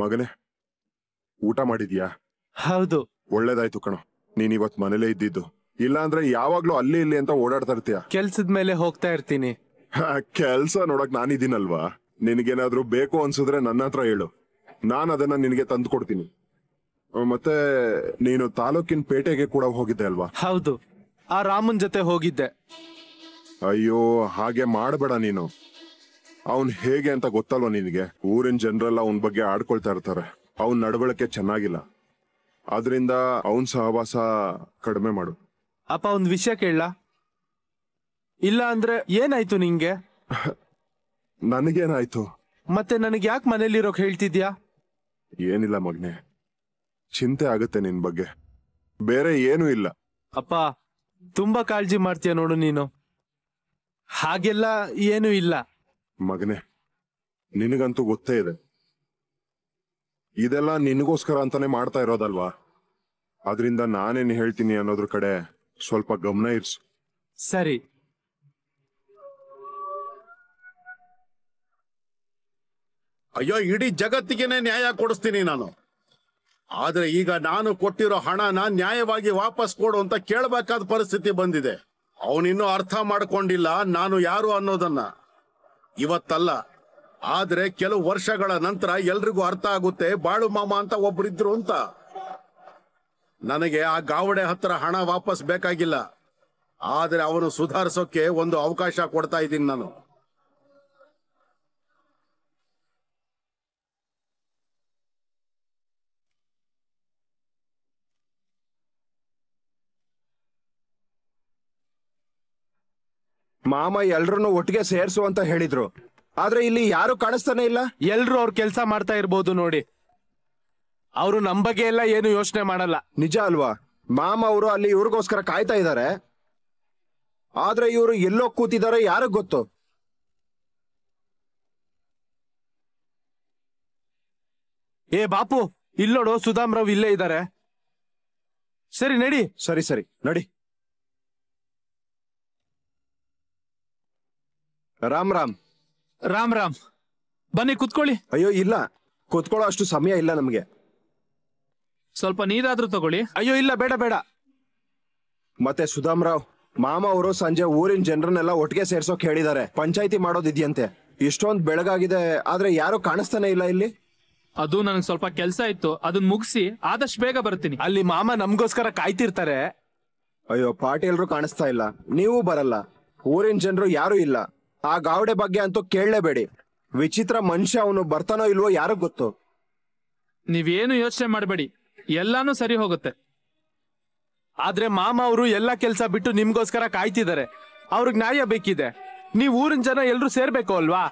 ಮಗನೇ ಊಟ ಮಾಡಿದ್ಯಾ ಹೌದು ಒಳ್ಳೇದಾಯ್ತು ಕಣೋ ನೀನ್ ಇವತ್ ಮನೇಲೇ ಇದ್ದಿದ್ದು ಇಲ್ಲ ಅಂದ್ರೆ ಯಾವಾಗ್ಲೂ ಅಲ್ಲಿ ಇಲ್ಲಿ ಅಂತ ಓಡಾಡ್ತಾ ಇರ್ತೀಯ ಕೆಲ್ಸದ ಮೇಲೆ ಹೋಗ್ತಾ ಇರ್ತೀನಿ ಕೆಲ್ಸ ನೋಡಕ್ ನಾನಿದ್ದೀನಲ್ವಾ ನಿನಗೇನಾದ್ರೂ ಬೇಕು ಅನ್ಸಿದ್ರೆ ನನ್ನ ಹತ್ರ ಹೇಳು ನಾನು ಅದನ್ನ ನಿನಗೆ ತಂದು ಕೊಡ್ತೀನಿ ಮತ್ತೆ ನೀನು ತಾಲೂಕಿನ ಪೇಟೆಗೆ ಕೂಡ ಹೋಗಿದ್ದೆ ಅಲ್ವಾ ಹೌದು ಆ ರಾಮನ್ ಜೊತೆ ಹೋಗಿದ್ದೆ ಅಯ್ಯೋ ಹಾಗೆ ಮಾಡಬೇಡ ನೀನು ಅವ್ನ್ ಹೇಗೆ ಅಂತ ಗೊತ್ತಲ್ವ ನಿನಗೆ ಊರಿನ ಜನರೆಲ್ಲ ಅವನ ಬಗ್ಗೆ ಆಡ್ಕೊಳ್ತಾ ಇರ್ತಾರೆ ಅವ್ನ ನಡವಳಿಕೆ ಚೆನ್ನಾಗಿಲ್ಲ ಅದರಿಂದ ಅವನ್ ಸಹವಾಸ ಕಡಿಮೆ ಮಾಡು ಅಪ್ಪ ಒಂದ್ ವಿಷಯ ಕೇಳ ಇಲ್ಲ ಅಂದ್ರೆ ಏನಾಯ್ತು ನಿಂಗೆ [laughs] ನನಗೇನಾಯ್ತು ಮತ್ತೆ ನನಗೆ ಯಾಕೆ ಮನೇಲಿರೋಕ್ ಹೇಳ್ತಿದ್ಯಾ ಏನಿಲ್ಲ ಮಗ್ನೆ ಚಿಂತೆ ಆಗುತ್ತೆ ನಿನ್ ಬಗ್ಗೆ ಬೇರೆ ಏನು ಇಲ್ಲ ಅಪ್ಪ ತುಂಬಾ ಕಾಳಜಿ ಮಾಡ್ತೀಯ ನೋಡು ನೀನು ಹಾಗೆಲ್ಲ ಏನು ಇಲ್ಲ ಮಗನೆ ನಿನಗಂತೂ ಗೊತ್ತೇ ಇದೆ ಇದೆಲ್ಲ ನಿನಗೋಸ್ಕರ ಅಂತಾನೆ ಮಾಡ್ತಾ ಇರೋದಲ್ವಾ ಅದರಿಂದ ನಾನೇನು ಹೇಳ್ತೀನಿ ಅನ್ನೋದ್ರ ಕಡೆ ಸ್ವಲ್ಪ ಗಮನ ಇರ್ಸು ಸರಿ ಅಯ್ಯೋ ಇಡೀ ಜಗತ್ತಿಗೆನೆ ನ್ಯಾಯ ಕೊಡಿಸ್ತೀನಿ ನಾನು ಆದ್ರೆ ಈಗ ನಾನು ಕೊಟ್ಟಿರೋ ಹಣನ ನ್ಯಾಯವಾಗಿ ವಾಪಸ್ ಕೊಡು ಅಂತ ಕೇಳಬೇಕಾದ ಪರಿಸ್ಥಿತಿ ಬಂದಿದೆ ಅವನಿನ್ನೂ ಅರ್ಥ ಮಾಡ್ಕೊಂಡಿಲ್ಲ ನಾನು ಯಾರು ಅನ್ನೋದನ್ನ ಇವತ್ತಲ್ಲ ಆದ್ರೆ ಕೆಲವು ವರ್ಷಗಳ ನಂತರ ಎಲ್ರಿಗೂ ಅರ್ಥ ಆಗುತ್ತೆ ಬಾಳು ಮಾಮ ಅಂತ ಒಬ್ರಿದ್ರು ಅಂತ ನನಗೆ ಆ ಗಾವಡೆ ಹತ್ರ ಹಣ ವಾಪಸ್ ಬೇಕಾಗಿಲ್ಲ ಆದ್ರೆ ಅವನು ಸುಧಾರಿಸೋಕೆ ಒಂದು ಅವಕಾಶ ಕೊಡ್ತಾ ಇದ್ದೀನಿ ನಾನು ಮಾಮ ಎಲ್ರು ಒಟ್ಟಿಗೆ ಸೇರಿಸು ಅಂತ ಹೇಳಿದ್ರು ಆದ್ರೆ ಇಲ್ಲಿ ಯಾರು ಕಾಣಿಸ್ತಾನೆ ಇಲ್ಲ ಎಲ್ರು ಅವ್ರ ಕೆಲಸ ಮಾಡ್ತಾ ಇರ್ಬೋದು ನೋಡಿ ಅವರು ನಮ್ ಬಗ್ಗೆ ಎಲ್ಲ ಏನು ಯೋಚನೆ ಮಾಡಲ್ಲ ನಿಜ ಅಲ್ವಾ ಮಾಮ ಅವರು ಅಲ್ಲಿ ಇವ್ರಿಗೋಸ್ಕರ ಕಾಯ್ತಾ ಇದ್ದಾರೆ ಆದ್ರೆ ಇವರು ಎಲ್ಲೋ ಕೂತಿದ್ದಾರೆ ಯಾರಿಗ್ ಗೊತ್ತು ಏ ಬಾಪು ಇಲ್ಲೋಡು ಸುಧಾಮ್ ರಾವ್ ಇಲ್ಲೇ ಇದ್ದಾರೆ ಸರಿ ನಡಿ ಸರಿ ಸರಿ ನಡಿ ರಾಮ್ ರಾಮ್ ರಾಮ್ ರಾಮ್ ಬನ್ನಿ ಕುತ್ಕೊಳ್ಳಿ ಅಯ್ಯೋ ಇಲ್ಲ ಕುತ್ಕೊಳ್ಳೋ ಅಷ್ಟು ಸಮಯ ಇಲ್ಲ ನಮ್ಗೆ ಸ್ವಲ್ಪ ನೀರಾದ್ರೂ ತಗೊಳ್ಳಿ ಅಯ್ಯೋ ಇಲ್ಲ ಬೇಡ ಬೇಡ ಮತ್ತೆ ಸುಧಾಮ್ ರಾವ್ ಮಾಮ ಅವರು ಸಂಜೆ ಊರಿನ ಜನರನ್ನೆಲ್ಲ ಒಟ್ಟಿಗೆ ಸೇರ್ಸೋಕ್ ಹೇಳಿದ್ದಾರೆ ಪಂಚಾಯತಿ ಮಾಡೋದಿದ್ಯಂತೆ ಇಷ್ಟೊಂದ್ ಬೆಳಗಾಗಿದೆ ಆದ್ರೆ ಯಾರು ಕಾಣಿಸ್ತಾನೆ ಇಲ್ಲ ಇಲ್ಲಿ ಅದು ನನಗೆ ಸ್ವಲ್ಪ ಕೆಲಸ ಇತ್ತು ಅದನ್ನ ಮುಗಿಸಿ ಆದಷ್ಟು ಬೇಗ ಬರ್ತೀನಿ ಅಲ್ಲಿ ಮಾಮ ನಮ್ಗೋಸ್ಕರ ಕಾಯ್ತಿರ್ತಾರೆ ಅಯ್ಯೋ ಪಾಟೀಲ್ರು ಕಾಣಿಸ್ತಾ ಇಲ್ಲ ನೀವು ಬರಲ್ಲ ಊರಿನ ಜನರು ಯಾರು ಇಲ್ಲ ಆ ಗಾವಡೆ ಬಗ್ಗೆ ಅಂತೂ ಕೇಳಲೇಬೇಡಿ ವಿಚಿತ್ರ ಮನುಷ್ಯ ಅವನು ಬರ್ತಾನೋ ಇಲ್ವೋ ಯಾರು ಗೊತ್ತು ನೀವೇನು ಯೋಚನೆ ಮಾಡಬೇಡಿ ಎಲ್ಲಾನು ಸರಿ ಹೋಗುತ್ತೆ ಆದ್ರೆ ಮಾಮ ಅವರು ಎಲ್ಲಾ ಕೆಲಸ ಬಿಟ್ಟು ನಿಮ್ಗೋಸ್ಕರ ಕಾಯ್ತಿದ್ದಾರೆ ಅವ್ರಿಗೆ ನ್ಯಾಯ ಬೇಕಿದೆ ನೀವ್ ಊರಿನ ಜನ ಎಲ್ರು ಸೇರ್ಬೇಕು ಅಲ್ವಾ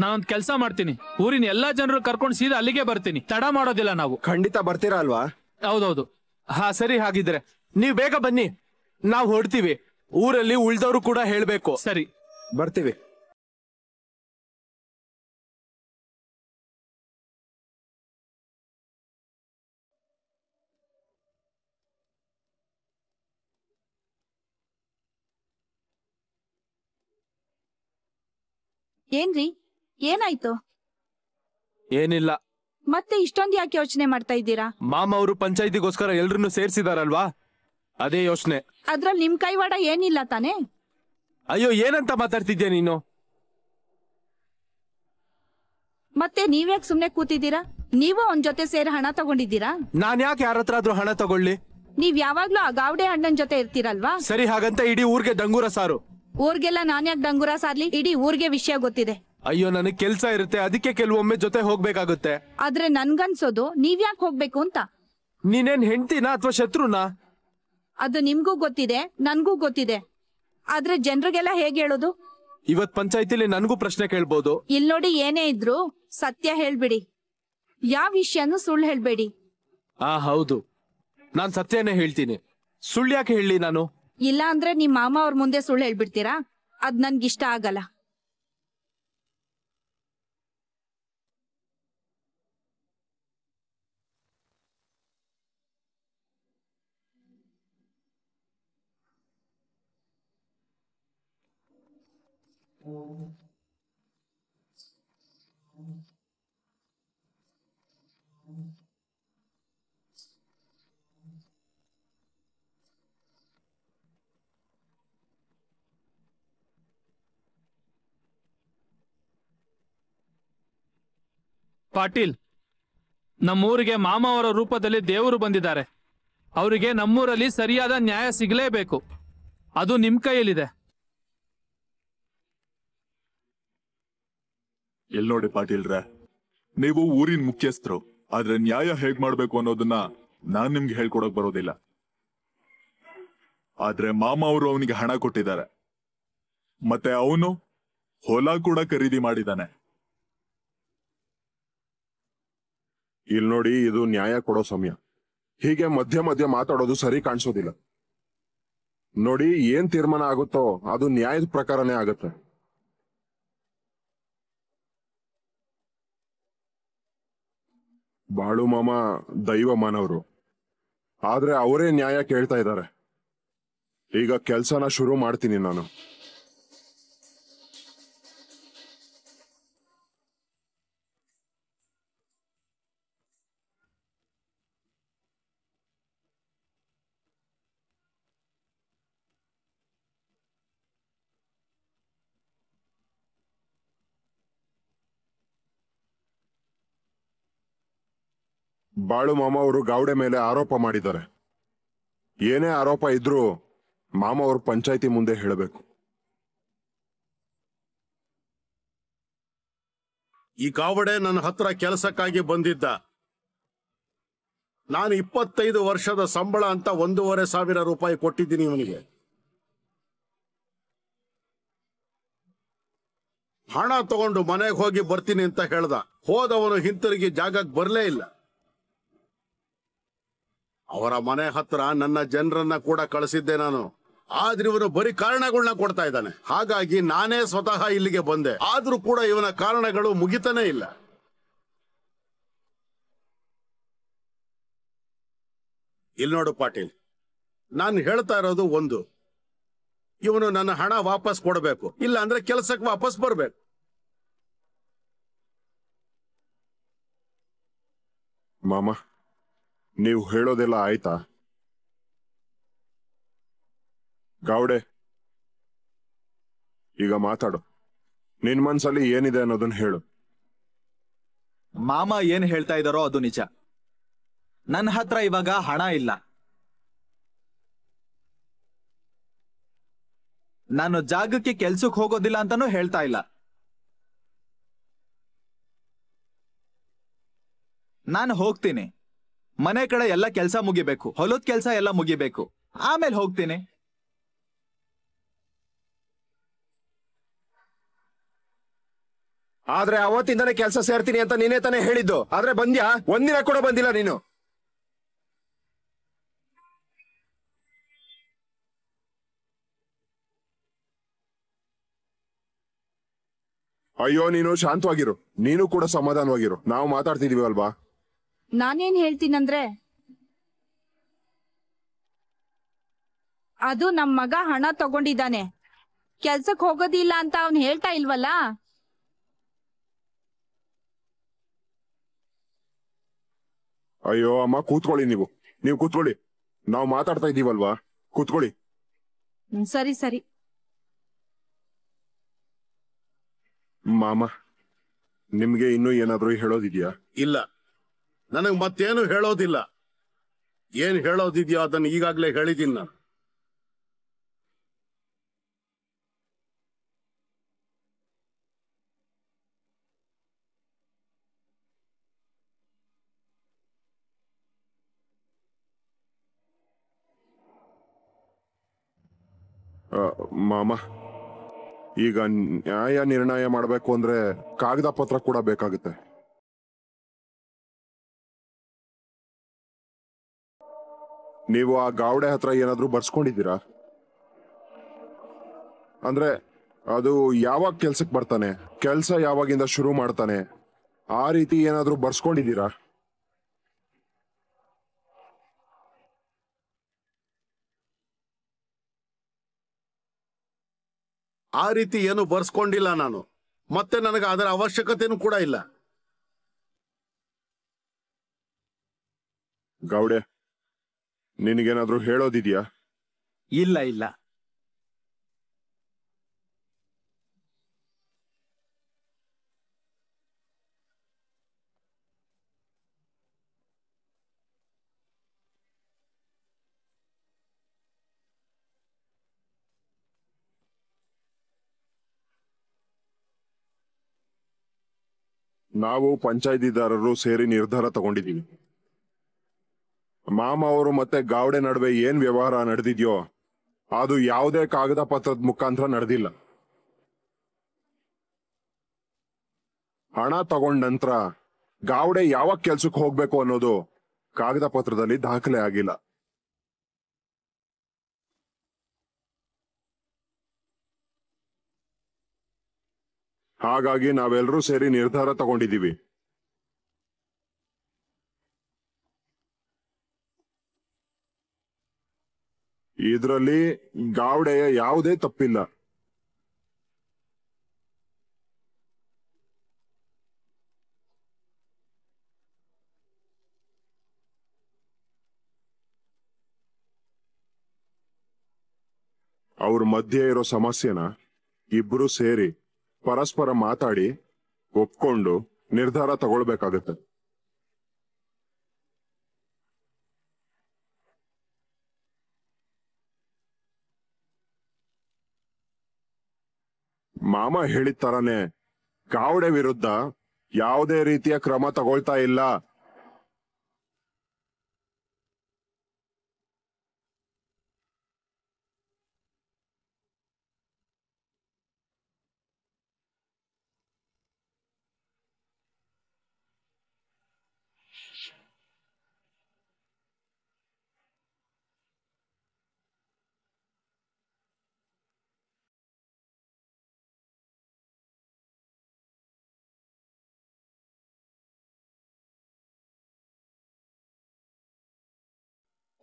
ನಾನೊಂದ್ ಕೆಲಸ ಮಾಡ್ತೀನಿ ಊರಿನ ಎಲ್ಲಾ ಜನರು ಕರ್ಕೊಂಡು ಸೀದಾ ಅಲ್ಲಿಗೆ ಬರ್ತೀನಿ ತಡ ಮಾಡೋದಿಲ್ಲ ನಾವು ಖಂಡಿತ ಬರ್ತೀರಾ ಅಲ್ವಾ ಹೌದೌದು ಹಾ ಸರಿ ಹಾಗಿದ್ರೆ ನೀವ್ ಬೇಗ ಬನ್ನಿ ನಾವ್ ಹೊಡ್ತೀವಿ ಊರಲ್ಲಿ ಉಳ್ದವ್ರು ಕೂಡ ಹೇಳ್ಬೇಕು ಸರಿ ಬರ್ತೀವಿ ಏನ್ರಿ ಏನಾಯ್ತು ಏನಿಲ್ಲ ಮತ್ತೆ ಇಷ್ಟೊಂದ್ ಯಾಕೆ ಯೋಚನೆ ಮಾಡ್ತಾ ಇದ್ದೀರಾ ಮಾಮ ಅವರು ಪಂಚಾಯತಿಗೋಸ್ಕರ ಎಲ್ರನ್ನೂ ಸೇರ್ಸಿದಾರಲ್ವಾ ಅದೇ ಯೋಚನೆ ಅದ್ರಲ್ಲಿ ನಿಮ್ ಕೈವಾಡ ಏನಿಲ್ಲ ತಾನೇ ಅಯ್ಯೋ ಏನಂತ ಮಾತಾಡ್ತಿದ್ಯಾ ನೀನು ಮತ್ತೆ ನೀವ್ಯಾಕೆ ಸುಮ್ನೆ ಕೂತಿದ್ದೀರಾ ನೀವು ಅವನ್ ಜೊತೆ ಸೇರಿ ಹಣ ತಗೊಂಡಿದ್ದೀರಾ ನಾನ್ ಯಾಕೆ ಯಾರ ಹತ್ರ ಆದ್ರೂ ಹಣ ತಗೊಳ್ಳಿ ನೀವ್ ಯಾವಾಗ್ಲೂ ಆ ಗಾವಡೆ ಅಣ್ಣನ್ ಜೊತೆ ಇರ್ತೀರಲ್ವಾ ಸರಿ ಹಾಗಂತ ಇಡೀ ಊರ್ಗೆ ಡಂಗೂರ ಸಾರು ಊರ್ಗೆಲ್ಲ ನಾನ್ ಯಾಕೆ ಡಂಗೂರ ಸಾರ್ಲಿ ಇಡೀ ಊರ್ಗೆ ವಿಷಯ ಗೊತ್ತಿದೆ ಅಯ್ಯೋ ನನಗ್ ಕೆಲ್ಸ ಇರುತ್ತೆ ಅದಕ್ಕೆ ಕೆಲವೊಮ್ಮೆ ಜೊತೆ ಹೋಗ್ಬೇಕಾಗುತ್ತೆ ಆದ್ರೆ ನನ್ಗನ್ಸೋದು ನೀವ್ ಯಾಕೆ ಹೋಗ್ಬೇಕು ಅಂತ ನೀನೇನ್ ಹೆಂಡ್ತೀನಾ ಅಥವಾ ಶತ್ರುನಾ ಅದು ನಿಮ್ಗೂ ಗೊತ್ತಿದೆ ನನ್ಗೂ ಗೊತ್ತಿದೆ ಆದ್ರೆ ಜನರಿಗೆಲ್ಲ ಹೇಗೆ ಹೇಳೋದು ಇವತ್ ಪಂಚಾಯತಿಲಿ ನನಗೂ ಪ್ರಶ್ನೆ ಕೇಳ್ಬೋದು ಇಲ್ ನೋಡಿ ಏನೇ ಇದ್ರು ಸತ್ಯ ಹೇಳ್ಬಿಡಿ ಯಾವ ವಿಷಯನೂ ಸುಳ್ಳು ಹೇಳ್ಬೇಡಿ ಆ ಹೌದು ನಾನ್ ಸತ್ಯನೇ ಹೇಳ್ತೀನಿ ಸುಳ್ಳು ಯಾಕೆ ಹೇಳಿ ನಾನು ಇಲ್ಲ ಅಂದ್ರೆ ನಿಮ್ ಮಾಮ ಅವ್ರ ಮುಂದೆ ಸುಳ್ಳು ಹೇಳ್ಬಿಡ್ತೀರಾ ಅದ್ ನನ್ಗಿಷ್ಟ ಆಗಲ್ಲ ಪಾಟೀಲ್ ನಮ್ಮೂರಿಗೆ ಮಾಮ ಅವರ ರೂಪದಲ್ಲಿ ದೇವರು ಬಂದಿದ್ದಾರೆ ಅವರಿಗೆ ನಮ್ಮೂರಲ್ಲಿ ಸರಿಯಾದ ನ್ಯಾಯ ಸಿಗಲೇಬೇಕು ಅದು ನಿಮ್ ಕೈಯಲ್ಲಿದೆ ಎಲ್ ನೋಡಿ ಪಾಟೀಲ್ರೆ ನೀವು ಊರಿನ ಮುಖ್ಯಸ್ಥರು ಆದ್ರೆ ನ್ಯಾಯ ಹೇಗ್ ಮಾಡ್ಬೇಕು ಅನ್ನೋದನ್ನ ನಾನ್ ನಿಮ್ಗೆ ಹೇಳ್ಕೊಡಕ್ ಬರೋದಿಲ್ಲ ಆದ್ರೆ ಮಾಮ ಅವರು ಅವನಿಗೆ ಹಣ ಕೊಟ್ಟಿದ್ದಾರೆ ಮತ್ತೆ ಅವನು ಹೊಲ ಕೂಡ ಖರೀದಿ ಮಾಡಿದಾನೆ ಇಲ್ ನೋಡಿ ಇದು ನ್ಯಾಯ ಕೊಡೋ ಸಮಯ ಹೀಗೆ ಮಧ್ಯ ಮಧ್ಯ ಮಾತಾಡೋದು ಸರಿ ಕಾಣಿಸೋದಿಲ್ಲ ನೋಡಿ ಏನ್ ತೀರ್ಮಾನ ಆಗುತ್ತೋ ಅದು ನ್ಯಾಯದ ಪ್ರಕಾರನೇ ಆಗುತ್ತೆ ಬಾಳು ಮಾಮ ದೈವ ಮಾನವರು ಆದ್ರೆ ಅವರೇ ನ್ಯಾಯ ಕೇಳ್ತಾ ಇದ್ದಾರೆ ಈಗ ಕೆಲ್ಸನ ಶುರು ಮಾಡ್ತೀನಿ ನಾನು ಬಾಳು ಮಾಮ ಅವರು ಗಾವಡೆ ಮೇಲೆ ಆರೋಪ ಮಾಡಿದ್ದಾರೆ ಏನೇ ಆರೋಪ ಇದ್ರೂ ಮಾಮ ಅವರು ಪಂಚಾಯಿತಿ ಮುಂದೆ ಹೇಳಬೇಕು ಈ ಗಾವಡೆ ನನ್ನ ಹತ್ರ ಕೆಲಸಕ್ಕಾಗಿ ಬಂದಿದ್ದ ನಾನು ಇಪ್ಪತ್ತೈದು ವರ್ಷದ ಸಂಬಳ ಅಂತ ಒಂದೂವರೆ ಸಾವಿರ ರೂಪಾಯಿ ಕೊಟ್ಟಿದ್ದೀನಿ ಇವನಿಗೆ ಹಣ ತಗೊಂಡು ಮನೆಗೆ ಹೋಗಿ ಬರ್ತೀನಿ ಅಂತ ಹೇಳ್ದ ಹೋದವನು ಹಿಂತಿರುಗಿ ಜಾಗಕ್ಕೆ ಬರಲೇ ಇಲ್ಲ ಅವರ ಮನೆ ಹತ್ರ ನನ್ನ ಜನರನ್ನ ಕೂಡ ಕಳಿಸಿದ್ದೆ ನಾನು ಆದ್ರೆ ಇವನು ಬರೀ ಕಾರಣಗಳನ್ನ ಕೊಡ್ತಾ ಇದ್ದಾನೆ ಹಾಗಾಗಿ ನಾನೇ ಸ್ವತಃ ಇಲ್ಲಿಗೆ ಬಂದೆ ಆದ್ರೂ ಕೂಡ ಇವನ ಕಾರಣಗಳು ಮುಗಿತಾನೆ ಇಲ್ಲ ಇಲ್ಲಿ ನೋಡು ಪಾಟೀಲ್ ನಾನು ಹೇಳ್ತಾ ಇರೋದು ಒಂದು ಇವನು ನನ್ನ ಹಣ ವಾಪಸ್ ಕೊಡಬೇಕು ಇಲ್ಲ ಅಂದ್ರೆ ಕೆಲಸಕ್ಕೆ ವಾಪಸ್ ಬರ್ಬೇಕು ಮಾಮಾ ನೀವು ಹೇಳೋದೆಲ್ಲ ಆಯ್ತಾ ಗೌಡೆ ಈಗ ಮಾತಾಡು ನಿನ್ ಮನ್ಸಲ್ಲಿ ಏನಿದೆ ಅನ್ನೋದನ್ನ ಹೇಳು ಮಾಮ ಏನ್ ಹೇಳ್ತಾ ಇದಾರೋ ಅದು ನಿಜ ನನ್ನ ಹತ್ರ ಇವಾಗ ಹಣ ಇಲ್ಲ ನಾನು ಜಾಗಕ್ಕೆ ಕೆಲ್ಸಕ್ಕೆ ಹೋಗೋದಿಲ್ಲ ಅಂತಾನೂ ಹೇಳ್ತಾ ಇಲ್ಲ ನಾನು ಹೋಗ್ತೀನಿ ಮನೆ ಕಡೆ ಎಲ್ಲ ಕೆಲಸ ಮುಗಿಬೇಕು ಹೊಲದ ಕೆಲಸ ಎಲ್ಲ ಮುಗಿಬೇಕು ಆಮೇಲೆ ಹೋಗ್ತೀನಿ ಆದ್ರೆ ಅವತ್ತಿಂದಾನೆ ಕೆಲಸ ಸೇರ್ತೀನಿ ಅಂತ ನೀನೇ ತಾನೇ ಹೇಳಿದ್ದು ಆದ್ರೆ ಬಂದ್ಯಾ ಒಂದಿನ ಕೂಡ ಬಂದಿಲ್ಲ ನೀನು ಅಯ್ಯೋ ನೀನು ಶಾಂತವಾಗಿರು ನೀನು ಕೂಡ ಸಮಾಧಾನವಾಗಿರು ನಾವು ಮಾತಾಡ್ತಿದೀವಿ ಅಲ್ವಾ ನಾನೇನ್ ಹೇಳ್ತೀನಂದ್ರೆ ಅದು ನಮ್ ಮಗ ಹಣ ತಗೊಂಡಿದ್ದಾನೆ ಕೆಲ್ಸಕ್ ಹೋಗೋದಿಲ್ಲ ಅಂತ ಅವ್ನ್ ಹೇಳ್ತಾ ಇಲ್ವಲ್ಲ ಅಯ್ಯೋ ಅಮ್ಮ ಕೂತ್ಕೊಳ್ಳಿ ನೀವು ನೀವು ಕೂತ್ಕೊಳ್ಳಿ ನಾವು ಮಾತಾಡ್ತಾ ಇದೀವಲ್ವಾ ಕೂತ್ಕೊಳ್ಳಿ ಸರಿ ಸರಿ ಮಾಮ ನಿಮ್ಗೆ ಇನ್ನು ಏನಾದ್ರೂ ಹೇಳೋದಿದ್ಯಾ ಇಲ್ಲ ನನಗ್ ಮತ್ತೇನು ಹೇಳೋದಿಲ್ಲ ಏನ್ ಹೇಳೋದಿದ್ಯೋ ಅದನ್ನ ಈಗಾಗ್ಲೇ ಹೇಳಿದ್ದೀನಿ ನಾನು ಮಾಮ ಈಗ ನ್ಯಾಯ ನಿರ್ಣಯ ಮಾಡಬೇಕು ಅಂದ್ರೆ ಕಾಗದ ಪತ್ರ ಕೂಡ ಬೇಕಾಗುತ್ತೆ ನೀವು ಆ ಗಾವಡೆ ಹತ್ರ ಏನಾದ್ರೂ ಬರ್ಸ್ಕೊಂಡಿದ್ದೀರಾ ಅಂದ್ರೆ ಅದು ಯಾವಾಗ ಕೆಲ್ಸಕ್ಕೆ ಬರ್ತಾನೆ ಕೆಲಸ ಯಾವಾಗಿಂದ ಶುರು ಮಾಡ್ತಾನೆ ಆ ರೀತಿ ಏನಾದ್ರೂ ಬರ್ಸ್ಕೊಂಡಿದ್ದೀರಾ ಆ ರೀತಿ ಏನು ಬರ್ಸ್ಕೊಂಡಿಲ್ಲ ನಾನು ಮತ್ತೆ ನನಗೆ ಅದರ ಅವಶ್ಯಕತೆನೂ ಕೂಡ ಇಲ್ಲ ಗೌಡೆ ನಿನಗೇನಾದ್ರೂ ಹೇಳೋದಿದ್ಯಾ ಇಲ್ಲ ಇಲ್ಲ ನಾವು ಪಂಚಾಯತಿದಾರರು ಸೇರಿ ನಿರ್ಧಾರ ತಗೊಂಡಿದ್ದೀವಿ ಮಾಮ ಅವರು ಮತ್ತೆ ಗಾವಡೆ ನಡುವೆ ಏನ್ ವ್ಯವಹಾರ ನಡೆದಿದ್ಯೋ ಅದು ಯಾವುದೇ ಕಾಗದ ಪತ್ರದ ಮುಖಾಂತರ ನಡೆದಿಲ್ಲ ಹಣ ತಗೊಂಡ ನಂತರ ಗಾವಡೆ ಯಾವ ಕೆಲ್ಸಕ್ಕೆ ಹೋಗ್ಬೇಕು ಅನ್ನೋದು ಕಾಗದ ಪತ್ರದಲ್ಲಿ ದಾಖಲೆ ಆಗಿಲ್ಲ ಹಾಗಾಗಿ ನಾವೆಲ್ಲರೂ ಸೇರಿ ನಿರ್ಧಾರ ತಗೊಂಡಿದ್ದೀವಿ ಇದರಲ್ಲಿ ಗಾವಡೆಯ ಯಾವುದೇ ತಪ್ಪಿಲ್ಲ ಅವ್ರ ಮಧ್ಯೆ ಇರೋ ಸಮಸ್ಯೆನ ಇಬ್ರು ಸೇರಿ ಪರಸ್ಪರ ಮಾತಾಡಿ ಒಪ್ಕೊಂಡು ನಿರ್ಧಾರ ತಗೊಳ್ಬೇಕಾಗತ್ತೆ ಮಾಮ ಹೇಳಿದ ತರಾನೆ ಕಾವಡೆ ವಿರುದ್ಧ ಯಾವುದೇ ರೀತಿಯ ಕ್ರಮ ತಗೊಳ್ತಾ ಇಲ್ಲ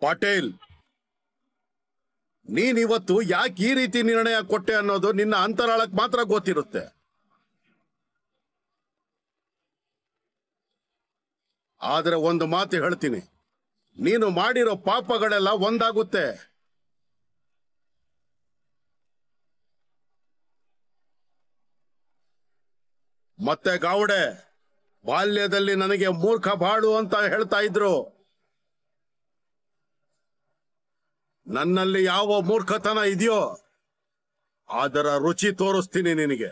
ಪಾಟೇಲ್ ಇವತ್ತು ಯಾಕೆ ಈ ರೀತಿ ನಿರ್ಣಯ ಕೊಟ್ಟೆ ಅನ್ನೋದು ನಿನ್ನ ಅಂತರಾಳಕ್ಕೆ ಮಾತ್ರ ಗೊತ್ತಿರುತ್ತೆ ಆದ್ರೆ ಒಂದು ಮಾತು ಹೇಳ್ತೀನಿ ನೀನು ಮಾಡಿರೋ ಪಾಪಗಳೆಲ್ಲ ಒಂದಾಗುತ್ತೆ ಮತ್ತೆ ಗಾವಡೆ ಬಾಲ್ಯದಲ್ಲಿ ನನಗೆ ಮೂರ್ಖ ಬಾಳು ಅಂತ ಹೇಳ್ತಾ ಇದ್ರು ನನ್ನಲ್ಲಿ ಯಾವ ಮೂರ್ಖತನ ಇದೆಯೋ ಅದರ ರುಚಿ ತೋರಿಸ್ತೀನಿ ನಿನಗೆ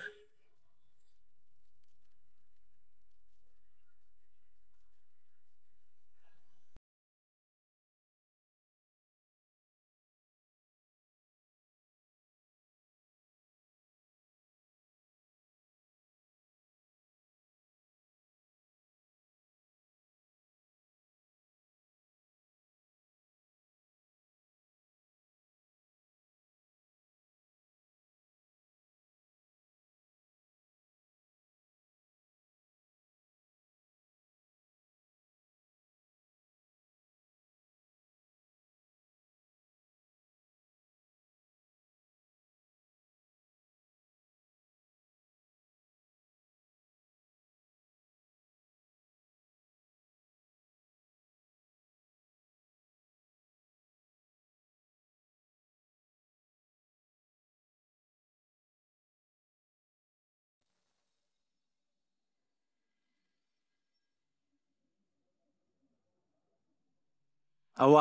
ಅವ್ವ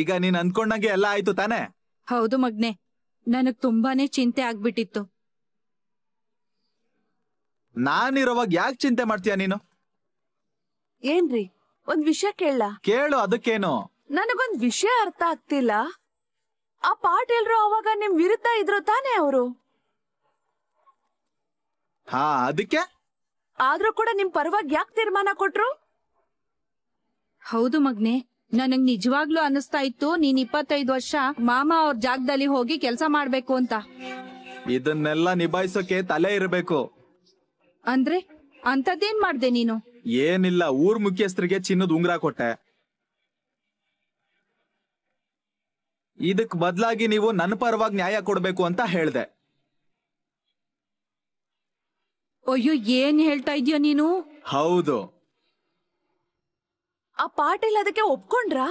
ಈಗ ನೀನ್ ಅನ್ಕೊಂಡಂಗೆ ಎಲ್ಲ ಆಯ್ತು ತಾನೆ ಹೌದು ಮಗ್ನೆ ನನಗ್ ತುಂಬಾನೇ ಚಿಂತೆ ಆಗ್ಬಿಟ್ಟಿತ್ತು ನಾನಿರೋವಾಗ ಯಾಕ್ ಚಿಂತೆ ಮಾಡ್ತೀಯ ನೀನು ಏನ್ರಿ ಒಂದ್ ವಿಷಯ ಕೇಳ ಕೇಳು ಅದಕ್ಕೇನು ನನಗೊಂದ್ ವಿಷಯ ಅರ್ಥ ಆಗ್ತಿಲ್ಲ ಆ ಪಾಠ ಎಲ್ರು ಅವಾಗ ನಿಮ್ ವಿರುದ್ಧ ಇದ್ರು ತಾನೆ ಅವರು ಹಾ ಅದಕ್ಕೆ ಆದ್ರೂ ಕೂಡ ನಿಮ್ ಪರವಾಗಿ ಯಾಕೆ ತೀರ್ಮಾನ ಕೊಟ್ರು ಹೌದು ಮಗ್ನೆ ನನಗ್ ನಿಜವಾಗ್ಲೂ ಅನಿಸ್ತಾ ಇತ್ತು ನೀನ್ ಇಪ್ಪತ್ತೈದು ವರ್ಷ ಮಾಮ ಅವ್ರ ಜಾಗದಲ್ಲಿ ಹೋಗಿ ಕೆಲಸ ಮಾಡ್ಬೇಕು ಅಂತ ಇದನ್ನೆಲ್ಲ ನಿಭಾಯಿಸೋಕೆ ತಲೆ ಇರಬೇಕು ಅಂದ್ರೆ ಅಂತದೇನ್ ಮಾಡ್ದೆ ನೀನು ಏನಿಲ್ಲ ಊರ್ ಮುಖ್ಯಸ್ಥರಿಗೆ ಚಿನ್ನದ ಉಂಗ್ರ ಕೊಟ್ಟೆ ಇದಕ್ ಬದಲಾಗಿ ನೀವು ನನ್ನ ಪರವಾಗಿ ನ್ಯಾಯ ಕೊಡ್ಬೇಕು ಅಂತ ಹೇಳ್ದೆ ಅಯ್ಯೋ ಏನ್ ಹೇಳ್ತಾ ಇದೀಯ ನೀನು ಹೌದು ಆ ಪಾಟೀಲ್ ಅದಕ್ಕೆ ಒಪ್ಕೊಂಡ್ರಾ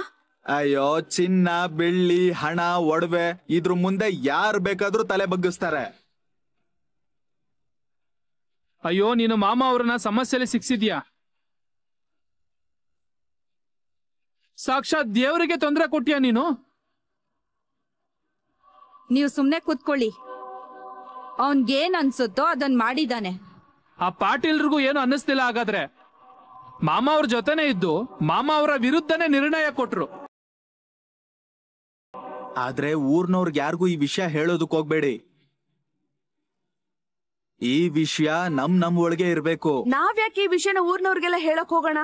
ಅಯ್ಯೋ ಚಿನ್ನ ಬೆಳ್ಳಿ ಹಣ ಒಡವೆ ಇದ್ರ ಮುಂದೆ ಯಾರು ಬೇಕಾದ್ರೂ ತಲೆ ಬಗ್ಗಿಸ್ತಾರೆ ಅಯ್ಯೋ ನೀನು ಮಾಮ ಅವ್ರನ್ನ ಸಮಸ್ಯೆಲಿ ಸಿಕ್ಸಿದ್ಯಾ ಸಾಕ್ಷಾತ್ ದೇವರಿಗೆ ತೊಂದರೆ ಕೊಟ್ಟಿಯಾ ನೀನು ನೀವು ಸುಮ್ನೆ ಕೂತ್ಕೊಳ್ಳಿ ಅವನ್ಗೇನ್ ಅನ್ಸುತ್ತೋ ಅದನ್ ಮಾಡಿದಾನೆ ಆ ಪಾಟೀಲ್ರಿಗೂ ಏನು ಅನ್ನಿಸ್ತಿಲ್ಲ ಹಾಗಾದ್ರೆ ಮಾಮ ಅವ್ರ ಜೊತೆನೆ ಇದ್ದು ಮಾಮ ಅವರ ವಿರುದ್ಧನೇ ನಿರ್ಣಯ ಕೊಟ್ರು ಆದ್ರೆ ಊರ್ನವ್ರಿಗೆ ಯಾರಿಗೂ ಈ ವಿಷಯ ಹೇಳೋದಕ್ ಹೋಗ್ಬೇಡಿ ಈ ವಿಷಯ ನಮ್ ನಮ್ ಒಳಗೆ ಇರ್ಬೇಕು ನಾವ್ಯಾಕೆ ಈ ವಿಷಯನ ಊರ್ನವ್ರಿಗೆಲ್ಲ ಹೇಳಕ್ ಹೋಗೋಣ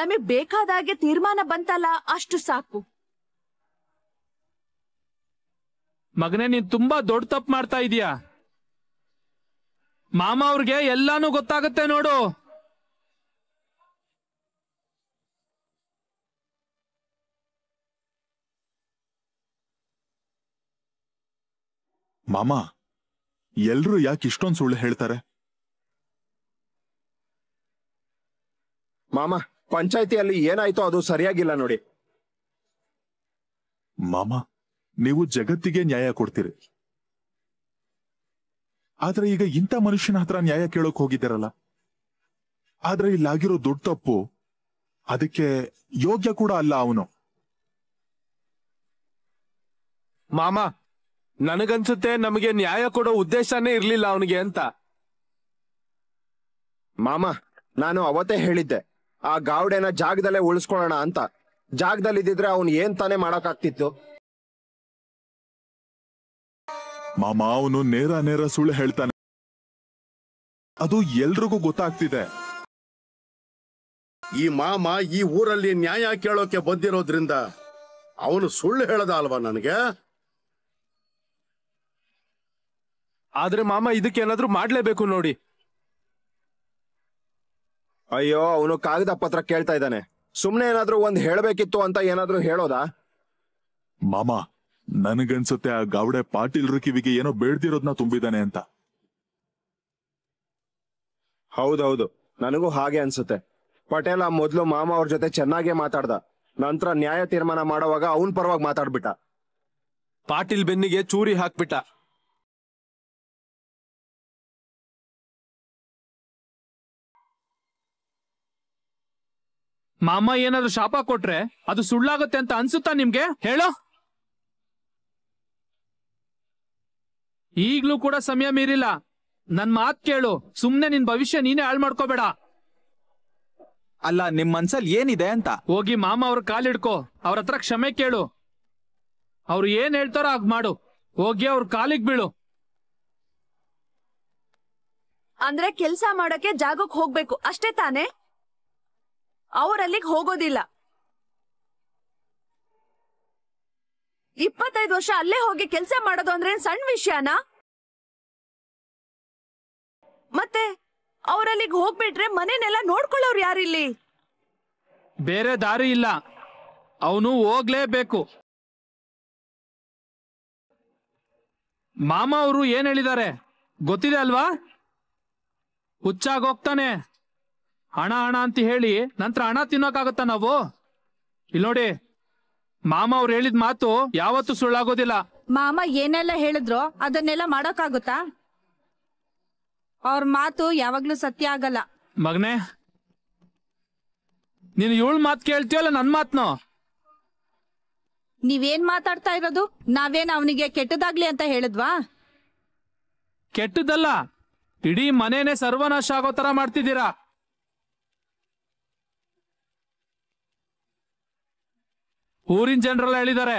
ಬೇಕಾದ ಬೇಕಾದಾಗೆ ತೀರ್ಮಾನ ಬಂತಲ್ಲ ಅಷ್ಟು ಸಾಕು ಮಗನೇ ನೀನ್ ತುಂಬಾ ದೊಡ್ಡ ತಪ್ಪು ಮಾಡ್ತಾ ಇದೀಯ ಮಾಮ ಅವ್ರಿಗೆ ಎಲ್ಲಾನು ಗೊತ್ತಾಗತ್ತೆ ನೋಡು ಮಾಮ ಎಲ್ರೂ ಯಾಕೆ ಇಷ್ಟೊಂದು ಸುಳ್ಳು ಹೇಳ್ತಾರೆ ಮಾಮ ಪಂಚಾಯತಿಯಲ್ಲಿ ಏನಾಯ್ತೋ ಅದು ಸರಿಯಾಗಿಲ್ಲ ನೋಡಿ ಮಾಮ ನೀವು ಜಗತ್ತಿಗೆ ನ್ಯಾಯ ಕೊಡ್ತೀರಿ ಆದ್ರೆ ಈಗ ಇಂಥ ಮನುಷ್ಯನ ಹತ್ರ ನ್ಯಾಯ ಕೇಳೋಕ್ ಹೋಗಿದ್ದೀರಲ್ಲ ಆದ್ರೆ ಇಲ್ಲಾಗಿರೋ ದೊಡ್ಡ ತಪ್ಪು ಅದಕ್ಕೆ ಯೋಗ್ಯ ಕೂಡ ಅಲ್ಲ ಅವನು ಮಾಮಾ ನನಗನ್ಸುತ್ತೆ ನಮಗೆ ನ್ಯಾಯ ಕೊಡೋ ಉದ್ದೇಶನೇ ಇರ್ಲಿಲ್ಲ ಅವನಿಗೆ ಅಂತ ಮಾಮ ನಾನು ಅವತ್ತೇ ಹೇಳಿದ್ದೆ ಆ ಗಾವ್ಡೆನ ಜಾಗದಲ್ಲೇ ಉಳಿಸ್ಕೊಳ್ಳೋಣ ಅಂತ ಜಾಗದಲ್ಲಿ ಇದ್ದಿದ್ರೆ ಅವನು ಏನ್ ತಾನೇ ಮಾಡಕ್ಕಾಗ್ತಿತ್ತು ಮಾಮ ಅವನು ನೇರ ನೇರ ಸುಳ್ಳು ಹೇಳ್ತಾನೆ ಅದು ಎಲ್ರಿಗೂ ಗೊತ್ತಾಗ್ತಿದೆ ಈ ಮಾಮ ಈ ಊರಲ್ಲಿ ನ್ಯಾಯ ಕೇಳೋಕೆ ಬಂದಿರೋದ್ರಿಂದ ಅವನು ಸುಳ್ಳು ಹೇಳದ ಅಲ್ವಾ ನನಗೆ ಆದ್ರೆ ಮಾಮ ಇದಕ್ಕೇನಾದ್ರೂ ಮಾಡ್ಲೇಬೇಕು ನೋಡಿ ಅಯ್ಯೋ ಅವನು ಕಾಗದ ಪತ್ರ ಕೇಳ್ತಾ ಇದ್ದಾನೆ ಸುಮ್ನೆ ಏನಾದ್ರೂ ಒಂದ್ ಹೇಳಬೇಕಿತ್ತು ಅಂತ ಏನಾದ್ರೂ ಹೇಳೋದಾ ಮಾಮ ನನಗನ್ಸುತ್ತೆ ಆ ಗಾವಡೆ ಪಾಟೀಲ್ ರುಕಿವಿಗೆ ಏನೋ ಬೇಡ್ದಿರೋದ್ನ ತುಂಬಿದಾನೆ ಅಂತ ಹೌದೌದು ನನಗೂ ಹಾಗೆ ಅನ್ಸುತ್ತೆ ಪಟೇಲ್ ಆ ಮೊದ್ಲು ಮಾಮ ಅವ್ರ ಜೊತೆ ಚೆನ್ನಾಗೇ ಮಾತಾಡ್ದ ನಂತರ ನ್ಯಾಯ ತೀರ್ಮಾನ ಮಾಡುವಾಗ ಅವನ್ ಪರವಾಗಿ ಮಾತಾಡ್ಬಿಟ್ಟ ಪಾಟೀಲ್ ಬೆನ್ನಿಗೆ ಚೂರಿ ಹಾಕ್ಬಿಟ್ಟ ಮಾಮ ಏನಾದ್ರು ಶಾಪ ಕೊಟ್ರೆ ಅದು ಸುಳ್ಳಾಗುತ್ತೆ ಅಂತ ಅನ್ಸುತ್ತಾ ನಿಮ್ಗೆ ಹೇಳೋ ಈಗ್ಲೂ ಕೂಡ ಸಮಯ ಮೀರಿಲ್ಲ ನನ್ ಮಾತ್ ಕೇಳು ಸುಮ್ನೆ ನಿನ್ ಭವಿಷ್ಯ ನೀನೇ ಹಾಳು ಮಾಡ್ಕೋಬೇಡ ಅಲ್ಲ ನಿಮ್ ಮನ್ಸಲ್ಲಿ ಏನಿದೆ ಅಂತ ಹೋಗಿ ಮಾಮ ಅವ್ರ ಕಾಲಿಡ್ಕೋ ಅವ್ರ ಹತ್ರ ಕ್ಷಮೆ ಕೇಳು ಅವ್ರು ಏನ್ ಹೇಳ್ತಾರೋ ಹಾಗ್ ಮಾಡು ಹೋಗಿ ಅವ್ರ ಕಾಲಿಗ್ ಬೀಳು ಅಂದ್ರೆ ಕೆಲ್ಸ ಮಾಡಕ್ಕೆ ಜಾಗಕ್ ಹೋಗ್ಬೇಕು ಅಷ್ಟೇ ತಾನೇ ಅವ್ರ ಹೋಗೋದಿಲ್ಲ ಇಪ್ಪತ್ತೈದು ವರ್ಷ ಅಲ್ಲೇ ಹೋಗಿ ಕೆಲಸ ಮಾಡೋದು ಅಂದ್ರೆ ಸಣ್ಣ ವಿಷಯನಾ ಮತ್ತೆ ಅವರಲ್ಲಿಗೆ ಹೋಗ್ಬಿಟ್ರೆ ಮನೆನೆಲ್ಲ ನೋಡ್ಕೊಳ್ಳೋರು ಯಾರಿಲ್ಲಿ ಬೇರೆ ದಾರಿ ಇಲ್ಲ ಅವನು ಹೋಗ್ಲೇಬೇಕು ಮಾಮ ಅವರು ಏನ್ ಹೇಳಿದ್ದಾರೆ ಗೊತ್ತಿದೆ ಅಲ್ವಾ ಹೋಗ್ತಾನೆ ಹಣ ಹಣ ಅಂತ ಹೇಳಿ ನಂತರ ಹಣ ತಿನ್ನೋಕಾಗುತ್ತಾ ನಾವು ಇಲ್ಲಿ ನೋಡಿ ಮಾಮ ಅವ್ರು ಹೇಳಿದ ಮಾತು ಯಾವತ್ತೂ ಸುಳ್ಳಾಗೋದಿಲ್ಲ ಮಾಮ ಏನೆಲ್ಲ ಹೇಳಿದ್ರು ಅದನ್ನೆಲ್ಲ ಮಾಡೋಕಾಗುತ್ತಾ ಅವ್ರ ಮಾತು ಯಾವಾಗ್ಲೂ ಸತ್ಯ ಆಗಲ್ಲ ಮಗನೇ ನೀನು ಇವಳ ಮಾತು ಕೇಳ್ತೀಯಲ್ಲ ನನ್ನ ಮಾತ್ನ ನೀವೇನ್ ಮಾತಾಡ್ತಾ ಇರೋದು ನಾವೇನ್ ಅವನಿಗೆ ಕೆಟ್ಟದಾಗ್ಲಿ ಅಂತ ಹೇಳಿದ್ವಾ ಕೆಟ್ಟದಲ್ಲ ಇಡೀ ಮನೇನೆ ಸರ್ವನಾಶ ಆಗೋ ತರ ಮಾಡ್ತಿದ್ದೀರಾ ಊರಿನ ಜನರೆಲ್ಲ ಹೇಳಿದ್ದಾರೆ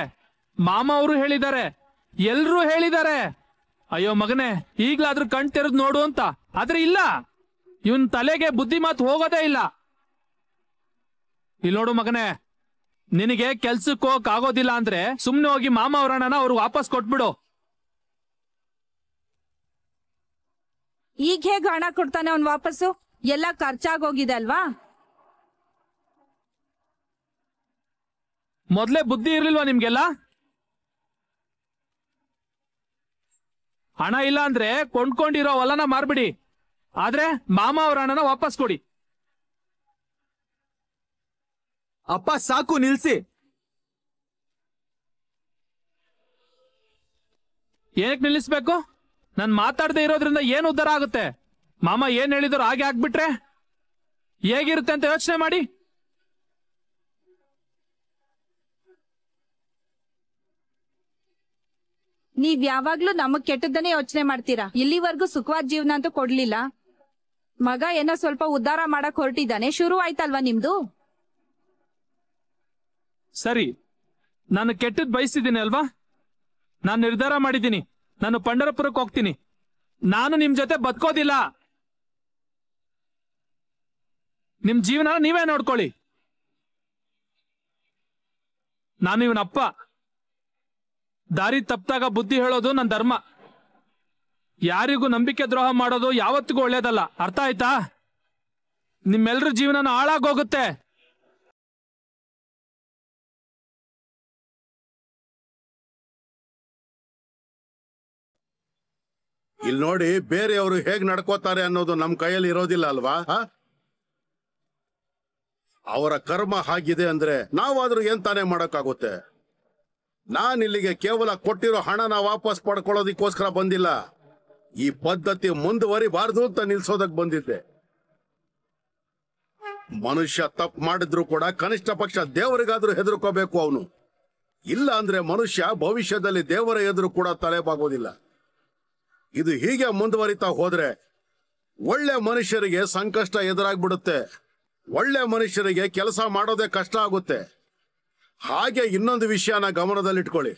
ಮಾಮ ಅವರು ಹೇಳಿದ್ದಾರೆ ಎಲ್ರೂ ಹೇಳಿದ್ದಾರೆ ಅಯ್ಯೋ ಮಗನೆ ಈಗ್ಲಾದ್ರೂ ಕಣ್ ತೆರೆದು ನೋಡು ಅಂತ ಆದ್ರೆ ಇಲ್ಲ ಇವನ್ ತಲೆಗೆ ಬುದ್ಧಿ ಮಾತು ಹೋಗೋದೇ ಇಲ್ಲ ಇಲ್ಲಿ ನೋಡು ಮಗನೆ ನಿನಗೆ ಕೆಲ್ಸಕ್ಕೆ ಹೋಗಕ್ ಆಗೋದಿಲ್ಲ ಅಂದ್ರೆ ಸುಮ್ನೆ ಹೋಗಿ ಮಾಮ ಅವರಣ್ಣನ ಅವ್ರಿಗೆ ವಾಪಸ್ ಕೊಟ್ಬಿಡು ಈಗ ಹೇಗೆ ಹಣ ಕೊಡ್ತಾನೆ ಅವ್ನ್ ವಾಪಸ್ಸು ಎಲ್ಲ ಖರ್ಚಾಗೋಗಿದೆ ಅಲ್ವಾ ಮೊದ್ಲೇ ಬುದ್ಧಿ ಇರ್ಲಿಲ್ವಾ ನಿಮ್ಗೆಲ್ಲ ಹಣ ಇಲ್ಲ ಅಂದ್ರೆ ಕೊಂಡ್ಕೊಂಡಿರೋ ಹೊಲನ ಮಾರ್ಬಿಡಿ ಆದ್ರೆ ಮಾಮ ಅವ್ರ ಹಣನ ವಾಪಸ್ ಕೊಡಿ ಅಪ್ಪ ಸಾಕು ನಿಲ್ಸಿ ಏನಕ್ಕೆ ನಿಲ್ಲಿಸ್ಬೇಕು ನಾನು ಮಾತಾಡದೆ ಇರೋದ್ರಿಂದ ಏನು ಉದ್ಧಾರ ಆಗುತ್ತೆ ಮಾಮ ಏನ್ ಹೇಳಿದ್ರು ಹಾಗೆ ಆಗ್ಬಿಟ್ರೆ ಹೇಗಿರುತ್ತೆ ಅಂತ ಯೋಚನೆ ಮಾಡಿ ನೀವ್ ಯಾವಾಗ್ಲೂ ನಮಗ್ ಕೆಟ್ಟದ್ದನ್ನೇ ಯೋಚನೆ ಮಾಡ್ತೀರಾ ಇಲ್ಲಿವರೆಗೂ ಸುಖವಾದ ಜೀವನ ಅಂತೂ ಕೊಡ್ಲಿಲ್ಲ ಮಗ ಏನೋ ಸ್ವಲ್ಪ ಉದ್ಧಾರ ಮಾಡಕ್ ಹೊರಟಿದ್ದಾನೆ ಶುರು ಆಯ್ತಲ್ವಾ ನಿಮ್ದು ಸರಿ ನಾನು ಕೆಟ್ಟದ್ ಬಯಸಿದ್ದೀನಿ ಅಲ್ವಾ ನಾನು ನಿರ್ಧಾರ ಮಾಡಿದ್ದೀನಿ ನಾನು ಪಂಡರಪುರಕ್ಕೆ ಹೋಗ್ತೀನಿ ನಾನು ನಿಮ್ ಜೊತೆ ಬದುಕೋದಿಲ್ಲ ನಿಮ್ ಜೀವನ ನೀವೇ ನೋಡ್ಕೊಳ್ಳಿ ನಾನು ಇವನಪ್ಪ ದಾರಿ ತಪ್ಪಾಗ ಬುದ್ಧಿ ಹೇಳೋದು ನನ್ನ ಧರ್ಮ ಯಾರಿಗೂ ನಂಬಿಕೆ ದ್ರೋಹ ಮಾಡೋದು ಯಾವತ್ತಿಗೂ ಒಳ್ಳೇದಲ್ಲ ಅರ್ಥ ಆಯ್ತಾ ನಿಮ್ಮೆಲ್ಲರ ಜೀವನ ಹಾಳಾಗೋಗುತ್ತೆ ಇಲ್ಲಿ ನೋಡಿ ಬೇರೆಯವರು ಹೇಗ್ ನಡ್ಕೋತಾರೆ ಅನ್ನೋದು ನಮ್ ಕೈಯಲ್ಲಿ ಇರೋದಿಲ್ಲ ಅಲ್ವಾ ಅವರ ಕರ್ಮ ಹಾಗಿದೆ ಅಂದ್ರೆ ನಾವಾದ್ರೂ ಏನ್ ತಾನೇ ಮಾಡಕ್ಕಾಗುತ್ತೆ ನಾನು ಇಲ್ಲಿಗೆ ಕೇವಲ ಕೊಟ್ಟಿರೋ ಹಣನ ವಾಪಸ್ ಪಡ್ಕೊಳ್ಳೋದಿಕ್ಕೋಸ್ಕರ ಬಂದಿಲ್ಲ ಈ ಪದ್ಧತಿ ಮುಂದುವರಿಬಾರ್ದು ಅಂತ ನಿಲ್ಸೋದಕ್ ಬಂದಿದ್ದೆ ಮನುಷ್ಯ ತಪ್ಪು ಮಾಡಿದ್ರು ಕೂಡ ಕನಿಷ್ಠ ಪಕ್ಷ ದೇವರಿಗಾದ್ರೂ ಹೆದರ್ಕೋಬೇಕು ಅವನು ಇಲ್ಲ ಅಂದ್ರೆ ಮನುಷ್ಯ ಭವಿಷ್ಯದಲ್ಲಿ ದೇವರ ಎದುರು ಕೂಡ ತಲೆಬಾಗೋದಿಲ್ಲ ಇದು ಹೀಗೆ ಮುಂದುವರಿತಾ ಹೋದ್ರೆ ಒಳ್ಳೆ ಮನುಷ್ಯರಿಗೆ ಸಂಕಷ್ಟ ಎದುರಾಗ್ಬಿಡುತ್ತೆ ಒಳ್ಳೆ ಮನುಷ್ಯರಿಗೆ ಕೆಲಸ ಮಾಡೋದೇ ಕಷ್ಟ ಆಗುತ್ತೆ ಹಾಗೆ ಇನ್ನೊಂದು ವಿಷಯನ ಗಮನದಲ್ಲಿಟ್ಕೊಳ್ಳಿ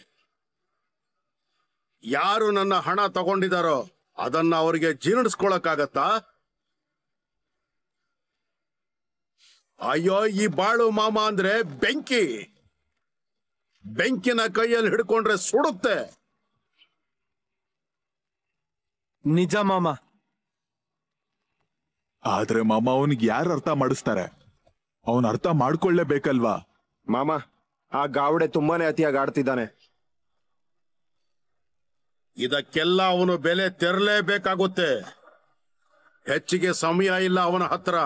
ಯಾರು ನನ್ನ ಹಣ ತಗೊಂಡಿದಾರೋ ಅದನ್ನ ಅವರಿಗೆ ಜೀರ್ಣಿಸ್ಕೊಳಕ್ಕಾಗತ್ತಾ ಅಯ್ಯೋ ಈ ಬಾಳು ಮಾಮ ಅಂದ್ರೆ ಬೆಂಕಿ ಬೆಂಕಿನ ಕೈಯಲ್ಲಿ ಹಿಡ್ಕೊಂಡ್ರೆ ಸುಡುತ್ತೆ ನಿಜ ಮಾಮ ಆದ್ರೆ ಮಾಮ ಅವನಿಗೆ ಯಾರು ಅರ್ಥ ಮಾಡಿಸ್ತಾರೆ ಅವನ್ ಅರ್ಥ ಮಾಡ್ಕೊಳ್ಳೇಬೇಕಲ್ವಾ ಮಾಮ ಆ ಗಾವಡೆ ತುಂಬಾನೇ ಅತಿಯಾಗಿ ಆಡ್ತಿದ್ದಾನೆ ಇದಕ್ಕೆಲ್ಲ ಅವನು ಬೆಲೆ ತೆರಲೇಬೇಕಾಗುತ್ತೆ ಹೆಚ್ಚಿಗೆ ಸಮಯ ಇಲ್ಲ ಅವನ ಹತ್ರ